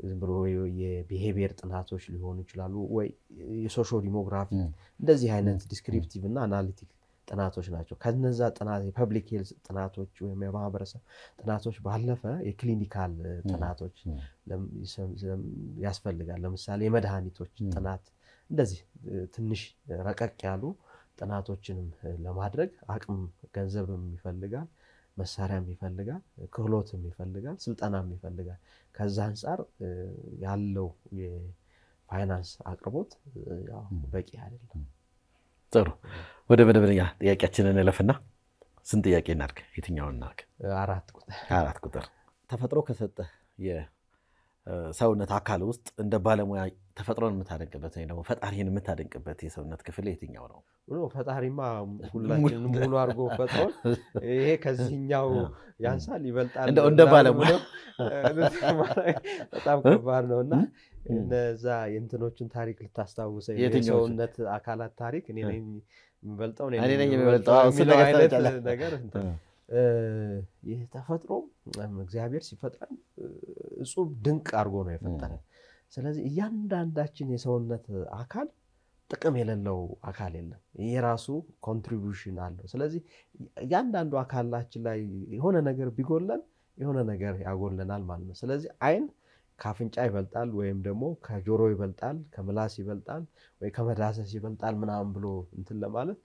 ዝም ብሎ የቢሄቪየር ጥናቶች ሊሆኑ ይችላሉ ወይ የሶሾ ዲሞግራፊ እንደዚህ አይነት ዲስክሪፕቲቭ እና አናሊቲክ ጥናቶች ናቸው። ከነዛ ጥናት የፐብሊክ ሄልስ ጥናቶች ወይም የማህበረሰብ ጥናቶች ባለፈ የክሊኒካል ጥናቶች ያስፈልጋል። ለምሳሌ የመድኃኒቶች ጥናት እንደዚህ ትንሽ ረቀቅ ያሉ ጥናቶችንም ለማድረግ አቅም ገንዘብም ይፈልጋል፣ መሳሪያም ይፈልጋል፣ ክህሎትም ይፈልጋል፣ ስልጠናም ይፈልጋል። ከዛ አንጻር ያለው የፋይናንስ አቅርቦት በቂ አይደለም። ጥሩ ወደ መደበኛ ጥያቄያችንን እለፍና ስንት ጥያቄ እናርግ የትኛውን እናርግ አራት ቁጥር ተፈጥሮ ከሰጠህ የሰውነት አካል ውስጥ እንደ ባለሙያ ተፈጥሮን የምታደንቅበት ወይ ደግሞ ፈጣሪን የምታደንቅበት የሰውነት ክፍል የትኛው ነው? ፈጣሪማ ሁላችን ሙሉ አድርጎ ፈጥሮን ይሄ ከዚህኛው ያንሳል ይበልጣል እንደ ባለሙያ በጣም ከባድ ነው እና እነዛ የእንትኖችን ታሪክ ልታስታውሰ የሰውነት አካላት ታሪክ እኔ የሚበልጠው ነገር ይህ ተፈጥሮ እግዚአብሔር ሲፈጥረን እጹብ ድንቅ አድርጎ ነው የፈጠረ ስለዚህ እያንዳንዳችን የሰውነት አካል ጥቅም የሌለው አካል የለም። የራሱ ኮንትሪቢሽን አለው። ስለዚህ እያንዳንዱ አካላችን ላይ የሆነ ነገር ቢጎለን የሆነ ነገር ያጎለናል ማለት ነው። ስለዚህ አይን ከአፍንጫ ይበልጣል ወይም ደግሞ ከጆሮ ይበልጣል ከምላስ ይበልጣል ወይ ከመዳሰስ ይበልጣል ምናምን ብሎ እንትን ለማለት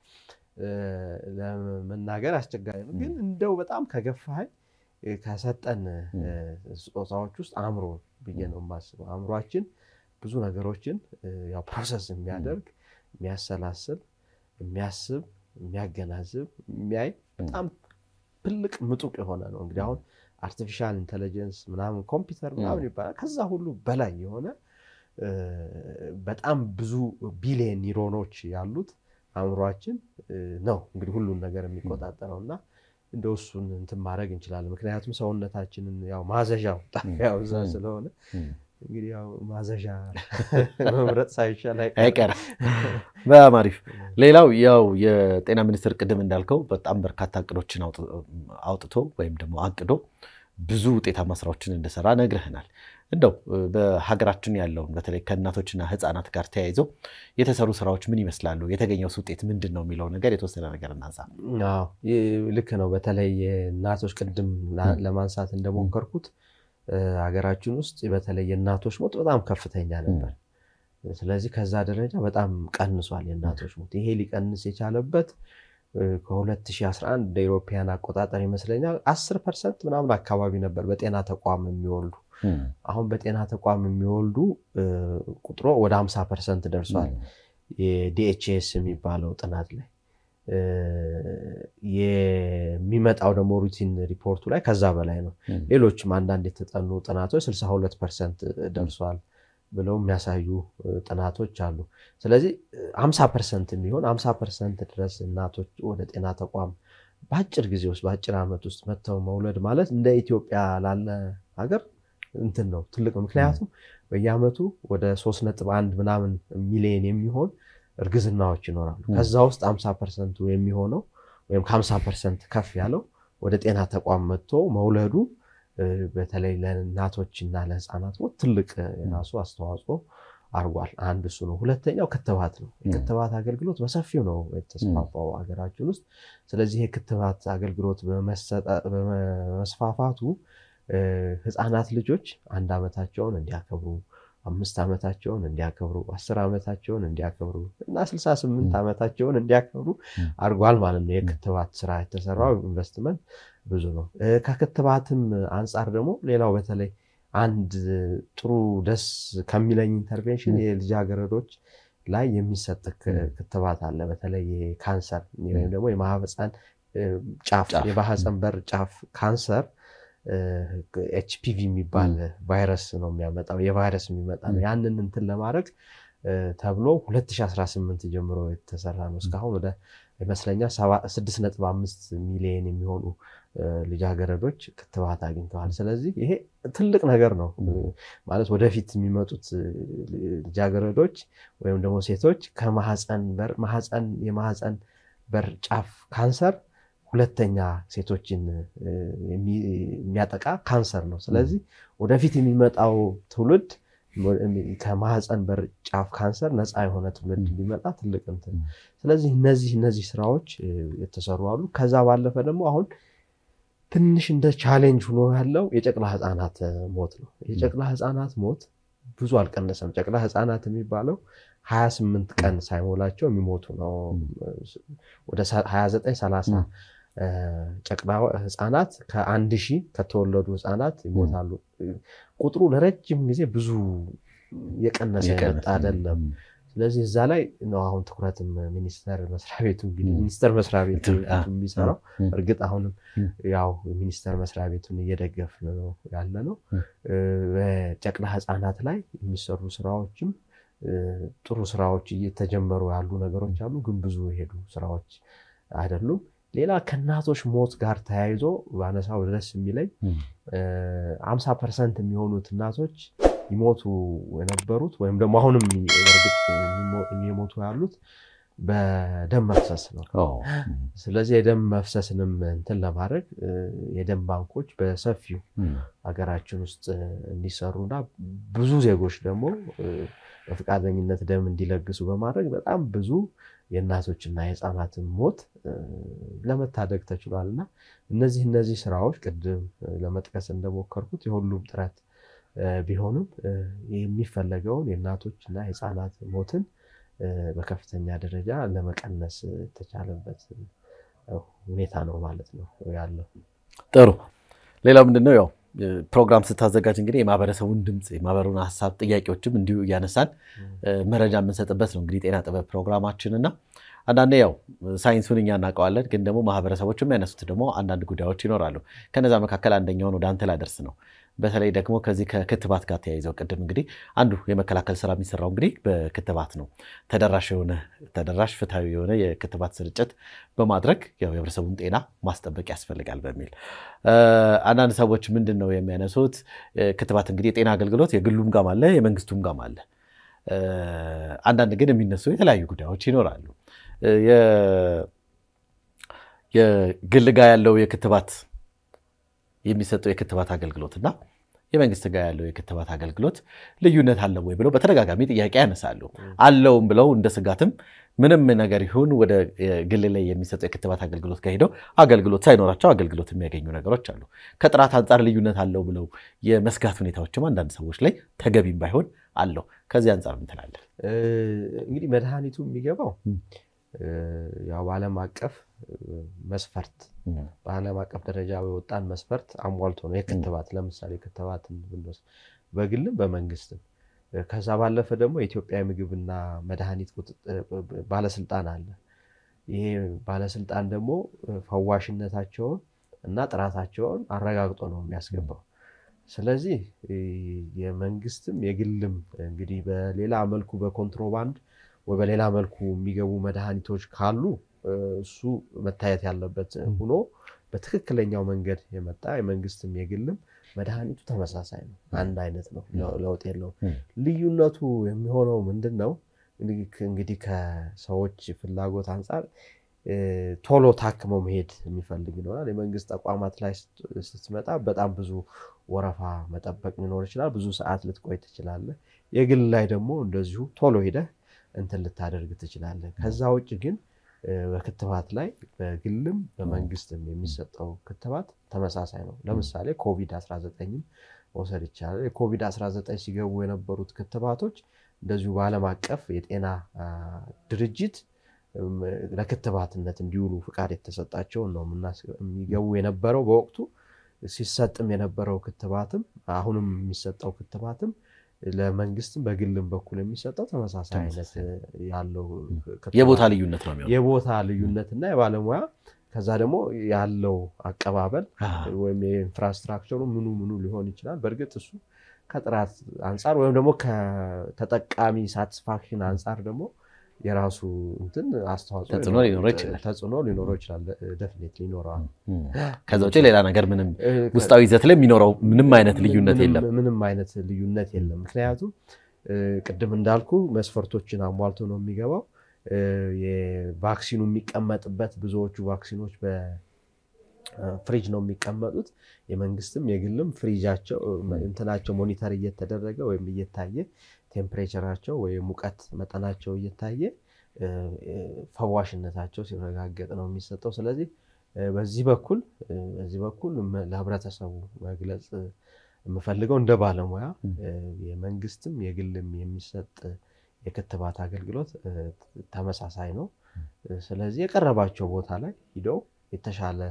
ለመናገር አስቸጋሪ ነው። ግን እንደው በጣም ከገፋኸኝ ከሰጠን ስጦታዎች ውስጥ አእምሮ ብዬ ነው የማስበው። አእምሯችን ብዙ ነገሮችን ያው ፕሮሰስ የሚያደርግ የሚያሰላስል፣ የሚያስብ፣ የሚያገናዝብ፣ የሚያይ በጣም ትልቅ ምጡቅ የሆነ ነው እንግዲህ አሁን አርቲፊሻል ኢንቴሊጀንስ ምናምን ኮምፒውተር ምናምን ይባላል። ከዛ ሁሉ በላይ የሆነ በጣም ብዙ ቢሊየን ኒውሮኖች ያሉት አእምሯችን ነው እንግዲህ ሁሉን ነገር የሚቆጣጠረው እና እንደ እሱን እንትን ማድረግ እንችላለን። ምክንያቱም ሰውነታችንን ያው ማዘዣው ጣቢያው እዛ ስለሆነ እንግዲህ ያው ማዘዣ መምረጥ ሳይሻል አይቀርም። በጣም አሪፍ። ሌላው ያው የጤና ሚኒስቴር ቅድም እንዳልከው በጣም በርካታ እቅዶችን አውጥቶ ወይም ደግሞ አቅዶ ብዙ ውጤታማ ስራዎችን እንደሰራ ነግረህናል። እንደው በሀገራችን ያለውን በተለይ ከእናቶችና ህፃናት ጋር ተያይዘው የተሰሩ ስራዎች ምን ይመስላሉ? የተገኘውስ ውጤት ምንድን ነው የሚለው ነገር የተወሰነ ነገር እናንሳ። ልክ ነው። በተለይ የእናቶች ቅድም ለማንሳት እንደሞከርኩት ሀገራችን ውስጥ በተለይ የእናቶች ሞት በጣም ከፍተኛ ነበር። ስለዚህ ከዛ ደረጃ በጣም ቀንሷል የእናቶች ሞት። ይሄ ሊቀንስ የቻለበት ከ2011 እንደ ኢሮፒያን አቆጣጠር ይመስለኛል 10 ፐርሰንት ምናምን አካባቢ ነበር በጤና ተቋም የሚወልዱ። አሁን በጤና ተቋም የሚወልዱ ቁጥሮ ወደ 50 ፐርሰንት ደርሷል። የዲኤችኤስ የሚባለው ጥናት ላይ የሚመጣው ደግሞ ሩቲን ሪፖርቱ ላይ ከዛ በላይ ነው። ሌሎችም አንዳንድ የተጠኑ ጥናቶች 62 ፐርሰንት ደርሷል። ብለው የሚያሳዩ ጥናቶች አሉ። ስለዚህ አምሳ ፐርሰንት የሚሆን አምሳ ፐርሰንት ድረስ እናቶች ወደ ጤና ተቋም በአጭር ጊዜ ውስጥ በአጭር ዓመት ውስጥ መጥተው መውለድ ማለት እንደ ኢትዮጵያ ላለ ሀገር እንትን ነው ትልቅ። ምክንያቱም በየአመቱ ወደ 31 ምናምን ሚሊየን የሚሆን እርግዝናዎች ይኖራሉ። ከዛ ውስጥ 50 ፐርሰንቱ የሚሆነው ወይም ከአምሳ ፐርሰንት ከፍ ያለው ወደ ጤና ተቋም መጥቶ መውለዱ በተለይ እና ለህፃናት ሞት ትልቅ የራሱ አስተዋጽኦ አድርጓል። አንድ እሱ ነው። ሁለተኛው ክትባት ነው። የክትባት አገልግሎት በሰፊው ነው የተስፋፋው ሀገራችን ውስጥ። ስለዚህ የክትባት አገልግሎት በመስፋፋቱ ህፃናት ልጆች አንድ ዓመታቸውን እንዲያከብሩ አምስት ዓመታቸውን እንዲያከብሩ አስር ዓመታቸውን እንዲያከብሩ እና ስልሳ ስምንት ዓመታቸውን እንዲያከብሩ አድርጓል ማለት ነው። የክትባት ስራ የተሰራው ኢንቨስትመንት ብዙ ነው። ከክትባትም አንጻር ደግሞ ሌላው በተለይ አንድ ጥሩ ደስ ከሚለኝ ኢንተርቬንሽን የልጃገረዶች ላይ የሚሰጥ ክትባት አለ። በተለይ ካንሰር ወይም ደግሞ የማህፀን ጫፍ የማህፀን በር ጫፍ ካንሰር ኤችፒቪ የሚባል ቫይረስ ነው የሚያመጣው የቫይረስ የሚመጣ ነው። ያንን እንትን ለማድረግ ተብሎ 2018 ጀምሮ የተሰራ ነው። እስካሁን ወደ ይመስለኛ 6.5 ሚሊየን የሚሆኑ ልጃገረዶች ክትባት አግኝተዋል። ስለዚህ ይሄ ትልቅ ነገር ነው ማለት ወደፊት የሚመጡት ልጃገረዶች ወይም ደግሞ ሴቶች ከማህፀን በር ማህፀን የማህፀን በር ጫፍ ካንሰር ሁለተኛ ሴቶችን የሚያጠቃ ካንሰር ነው። ስለዚህ ወደፊት የሚመጣው ትውልድ ከማህፀን በር ጫፍ ካንሰር ነፃ የሆነ ትውልድ እንዲመጣ ትልቅ እንትን። ስለዚህ እነዚህ እነዚህ ስራዎች የተሰሩ አሉ። ከዛ ባለፈ ደግሞ አሁን ትንሽ እንደ ቻሌንጅ ሆኖ ያለው የጨቅላ ህፃናት ሞት ነው። የጨቅላ ህፃናት ሞት ብዙ አልቀነሰም። ጨቅላ ህፃናት የሚባለው ሀያ ስምንት ቀን ሳይሞላቸው የሚሞቱ ነው። ወደ ሀያ ዘጠኝ ሰላሳ ጨቅላ ህፃናት ከአንድ ሺህ ከተወለዱ ህፃናት ይሞታሉ። ቁጥሩ ለረጅም ጊዜ ብዙ የቀነሰ የመጣ አይደለም። ስለዚህ እዛ ላይ ነው አሁን ትኩረትም ሚኒስተር መስሪያ ቤቱ ሚኒስተር መስሪያ ቤቱ የሚሰራው። እርግጥ አሁንም ያው ሚኒስተር መስሪያ ቤቱን እየደገፍ ነው ያለ ነው። በጨቅላ ህፃናት ላይ የሚሰሩ ስራዎችም ጥሩ ስራዎች እየተጀመሩ ያሉ ነገሮች አሉ፣ ግን ብዙ የሄዱ ስራዎች አይደሉም። ሌላ ከእናቶች ሞት ጋር ተያይዞ ባነሳው ደስ የሚለኝ አምሳ ፐርሰንት የሚሆኑት እናቶች ይሞቱ የነበሩት ወይም ደግሞ አሁንም በእርግጥ የሞቱ ያሉት በደም መፍሰስ ነው። ስለዚህ የደም መፍሰስንም እንትን ለማድረግ የደም ባንኮች በሰፊው ሀገራችን ውስጥ እንዲሰሩና ብዙ ዜጎች ደግሞ በፈቃደኝነት ደም እንዲለግሱ በማድረግ በጣም ብዙ የእናቶችና የህፃናትን ሞት ለመታደግ ተችሏል እና እነዚህ እነዚህ ስራዎች ቅድም ለመጥቀስ እንደሞከርኩት የሁሉም ጥረት ቢሆንም የሚፈለገውን የእናቶች እና የህፃናት ሞትን በከፍተኛ ደረጃ ለመቀነስ የተቻለበት ሁኔታ ነው ማለት ነው ያለው። ጥሩ። ሌላው ምንድን ነው ያው ፕሮግራም ስታዘጋጅ እንግዲህ የማህበረሰቡን ድምፅ የማህበሩን ሀሳብ ጥያቄዎችም እንዲሁ እያነሳን መረጃ የምንሰጥበት ነው እንግዲህ ጤና ጥበብ ፕሮግራማችን እና አንዳንዴ ያው ሳይንሱን እኛ እናውቀዋለን፣ ግን ደግሞ ማህበረሰቦች የሚያነሱት ደግሞ አንዳንድ ጉዳዮች ይኖራሉ። ከነዛ መካከል አንደኛውን ወደ አንተ ላደርስ ነው በተለይ ደግሞ ከዚህ ከክትባት ጋር ተያይዘው ቅድም እንግዲህ አንዱ የመከላከል ስራ የሚሰራው እንግዲህ በክትባት ነው። ተደራሽ የሆነ ተደራሽ ፍትሐዊ የሆነ የክትባት ስርጭት በማድረግ የህብረተሰቡን ጤና ማስጠበቅ ያስፈልጋል በሚል አንዳንድ ሰዎች ምንድን ነው የሚያነሱት? ክትባት እንግዲህ የጤና አገልግሎት የግሉም ጋም አለ፣ የመንግስቱም ጋም አለ። አንዳንድ ግን የሚነሱ የተለያዩ ጉዳዮች ይኖራሉ። የግል ጋ ያለው የክትባት የሚሰጠው የክትባት አገልግሎትና የመንግስት ጋር ያለው የክትባት አገልግሎት ልዩነት አለው ወይ ብለው በተደጋጋሚ ጥያቄ ያነሳሉ። አለውም ብለው እንደ ስጋትም ምንም ነገር ይሁን ወደ ግል ላይ የሚሰጠው የክትባት አገልግሎት ጋር ሄደው አገልግሎት ሳይኖራቸው አገልግሎት የሚያገኙ ነገሮች አሉ። ከጥራት አንጻር ልዩነት አለው ብለው የመስጋት ሁኔታዎችም አንዳንድ ሰዎች ላይ ተገቢም ባይሆን አለው። ከዚህ አንጻር እንትላለን እንግዲህ መድኃኒቱ የሚገባው ያው ዓለም አቀፍ መስፈርት በዓለም አቀፍ ደረጃ የወጣን መስፈርት አሟልቶ ነው የክትባት ለምሳሌ ክትባትን ብንወስድ በግልም በመንግስትም ከዛ ባለፈ ደግሞ የኢትዮጵያ ምግብና መድኃኒት ባለስልጣን አለ። ይሄ ባለስልጣን ደግሞ ፈዋሽነታቸውን እና ጥራታቸውን አረጋግጦ ነው የሚያስገባው። ስለዚህ የመንግስትም የግልም እንግዲህ በሌላ መልኩ በኮንትሮባንድ ወይ በሌላ መልኩ የሚገቡ መድኃኒቶች ካሉ እሱ መታየት ያለበት ሆኖ በትክክለኛው መንገድ የመጣ የመንግስትም የግልም መድኃኒቱ ተመሳሳይ ነው፣ አንድ አይነት ነው፣ ለውጥ የለውም። ልዩነቱ የሚሆነው ምንድን ነው? እንግዲህ ከሰዎች ፍላጎት አንጻር ቶሎ ታክመው መሄድ የሚፈልግ ይኖራል። የመንግስት ተቋማት ላይ ስትመጣ በጣም ብዙ ወረፋ መጠበቅ ሊኖር ይችላል። ብዙ ሰዓት ልትቆይ ትችላለህ። የግል ላይ ደግሞ እንደዚሁ ቶሎ ሄደህ እንትን ልታደርግ ትችላለህ። ከዛ ውጭ ግን በክትባት ላይ በግልም በመንግስትም የሚሰጠው ክትባት ተመሳሳይ ነው። ለምሳሌ ኮቪድ-19ን መውሰድ ይቻላል። የኮቪድ-19 ሲገቡ የነበሩት ክትባቶች እንደዚሁ በዓለም አቀፍ የጤና ድርጅት ለክትባትነት እንዲውሉ ፍቃድ የተሰጣቸው ነው የሚገቡ የነበረው በወቅቱ ሲሰጥም የነበረው ክትባትም አሁንም የሚሰጠው ክትባትም ለመንግስትም በግልም በኩል የሚሰጠው ተመሳሳይ አይነት ያለው የቦታ ልዩነት ነው። የቦታ ልዩነት እና የባለሙያ ከዛ ደግሞ ያለው አቀባበል ወይም የኢንፍራስትራክቸሩ ምኑ ምኑ ሊሆን ይችላል። በእርግጥ እሱ ከጥራት አንጻር ወይም ደግሞ ከተጠቃሚ ሳቲስፋክሽን አንጻር ደግሞ የራሱ እንትን አስተዋጽኦ ተጽዕኖ ሊኖረው ይችላል። ደፍኔት ይኖረዋል። ከዛ ውጭ ሌላ ነገር ምንም ውስጣዊ ይዘት ላይ የሚኖረው ምንም አይነት ልዩነት የለም። ምንም አይነት ልዩነት የለም። ምክንያቱም ቅድም እንዳልኩ መስፈርቶችን አሟልቶ ነው የሚገባው። ቫክሲኑ የሚቀመጥበት ብዙዎቹ ቫክሲኖች ፍሪጅ ነው የሚቀመጡት። የመንግስትም የግልም ፍሪጃቸው እንትናቸው ሞኒተር እየተደረገ ወይም እየታየ ቴምፕሬቸራቸው ወይም ሙቀት መጠናቸው እየታየ ፈዋሽነታቸው ሲረጋገጥ ነው የሚሰጠው። ስለዚህ በዚህ በኩል በዚህ በኩል ለህብረተሰቡ መግለጽ የምፈልገው እንደ ባለሙያ የመንግስትም የግልም የሚሰጥ የክትባት አገልግሎት ተመሳሳይ ነው። ስለዚህ የቀረባቸው ቦታ ላይ ሂደው የተሻለ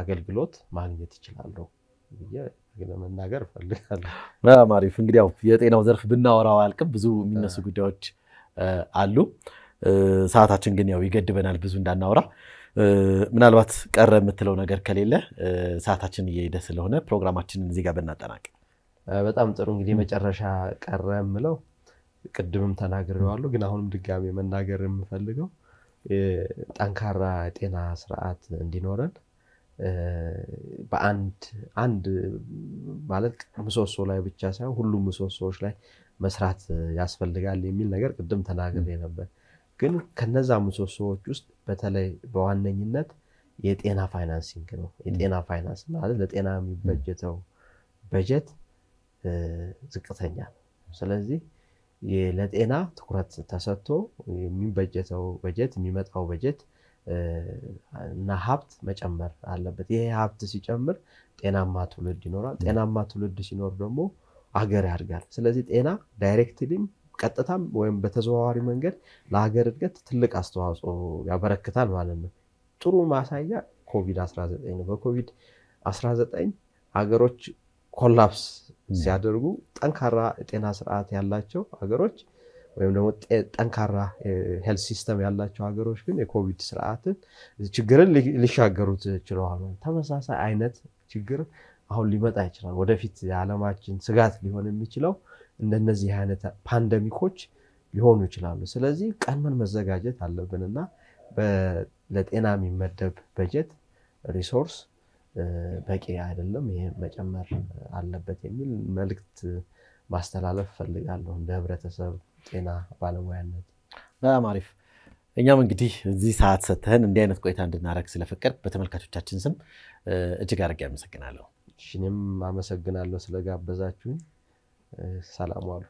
አገልግሎት ማግኘት ይችላሉ ብዬ ለመናገር እፈልጋለሁ። አሪፍ እንግዲህ ያው የጤናው ዘርፍ ብናወራው አያልቅም። ብዙ የሚነሱ ጉዳዮች አሉ። ሰዓታችን ግን ያው ይገድበናል ብዙ እንዳናወራ። ምናልባት ቀረ የምትለው ነገር ከሌለ ሰዓታችን እየሄደ ስለሆነ ፕሮግራማችንን እዚህ ጋር ብናጠናቅቅ በጣም ጥሩ። እንግዲህ መጨረሻ ቀረ የምለው ቅድምም ተናግሬዋለሁ፣ ግን አሁንም ድጋሜ መናገር የምፈልገው ጠንካራ ጤና ስርዓት እንዲኖረን በአንድ አንድ ማለት ምሰሶ ላይ ብቻ ሳይሆን ሁሉም ምሰሶዎች ላይ መስራት ያስፈልጋል የሚል ነገር ቅድም ተናግሬ ነበር። ግን ከነዛ ምሰሶዎች ውስጥ በተለይ በዋነኝነት የጤና ፋይናንሲንግ ነው። የጤና ፋይናንስ ማለት ለጤና የሚበጀተው በጀት ዝቅተኛ ነው። ስለዚህ ለጤና ትኩረት ተሰጥቶ የሚበጀተው በጀት የሚመጣው በጀት እና ሀብት መጨመር አለበት። ይሄ ሀብት ሲጨምር ጤናማ ትውልድ ይኖራል። ጤናማ ትውልድ ሲኖር ደግሞ አገር ያድጋል። ስለዚህ ጤና ዳይሬክትሊም ቀጥታም ወይም በተዘዋዋሪ መንገድ ለሀገር እድገት ትልቅ አስተዋጽኦ ያበረክታል ማለት ነው። ጥሩ ማሳያ ኮቪድ 19 ነው። በኮቪድ 19 ሀገሮች ኮላፕስ ሲያደርጉ ጠንካራ ጤና ስርዓት ያላቸው ሀገሮች ወይም ደግሞ ጠንካራ ሄልት ሲስተም ያላቸው ሀገሮች ግን የኮቪድ ስርዓትን ችግርን ሊሻገሩት ችለዋል። ተመሳሳይ አይነት ችግር አሁን ሊመጣ ይችላል። ወደፊት የዓለማችን ስጋት ሊሆን የሚችለው እንደነዚህ አይነት ፓንደሚኮች ሊሆኑ ይችላሉ። ስለዚህ ቀድመን መዘጋጀት እና ለጤና የሚመደብ በጀት ሪሶርስ በቂ አይደለም፣ ይህ መጨመር አለበት የሚል መልእክት ማስተላለፍ እፈልጋለሁ እንደ ህብረተሰብ ጤና ባለሙያነት። በጣም አሪፍ። እኛም እንግዲህ እዚህ ሰዓት ሰጥተህን እንዲህ አይነት ቆይታ እንድናደረግ ስለፈቀድ በተመልካቾቻችን ስም እጅግ አድርጌ አመሰግናለሁ። እኔም አመሰግናለሁ ስለጋበዛችሁኝ። ሰላም ዋሉ።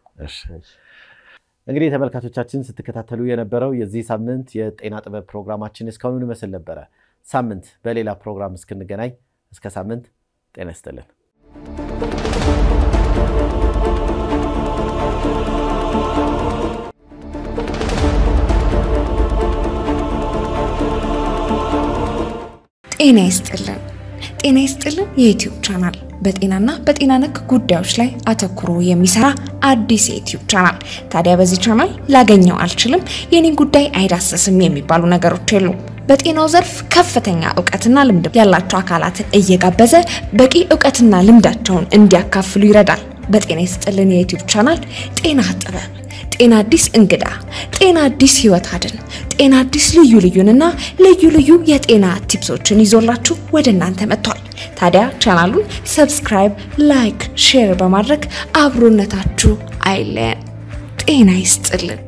እንግዲህ ተመልካቾቻችን ስትከታተሉ የነበረው የዚህ ሳምንት የጤና ጥበብ ፕሮግራማችን እስካሁኑን ይመስል ነበረ። ሳምንት በሌላ ፕሮግራም እስክንገናኝ እስከ ሳምንት ጤና ይስጥልን። ጤና ይስጥልን። ጤና ይስጥልን የዩቲዩብ ቻናል በጤናና በጤና ነክ ጉዳዮች ላይ አተኩሮ የሚሰራ አዲስ የዩቲዩብ ቻናል። ታዲያ በዚህ ቻናል ላገኘው አልችልም፣ የኔን ጉዳይ አይዳሰስም የሚባሉ ነገሮች የሉም። በጤናው ዘርፍ ከፍተኛ እውቀትና ልምድ ያላቸው አካላትን እየጋበዘ በቂ እውቀትና ልምዳቸውን እንዲያካፍሉ ይረዳል። በጤና ይስጥልን የዩቲዩብ ቻናል ጤና ጥበብ ጤና አዲስ እንግዳ፣ ጤና አዲስ ህይወት አድን፣ ጤና አዲስ ልዩ ልዩንና ልዩ ልዩ የጤና ቲፕሶችን ይዞላችሁ ወደ እናንተ መጥቷል። ታዲያ ቻናሉን ሰብስክራይብ፣ ላይክ፣ ሼር በማድረግ አብሮነታችሁ አይለየን። ጤና ይስጥልን።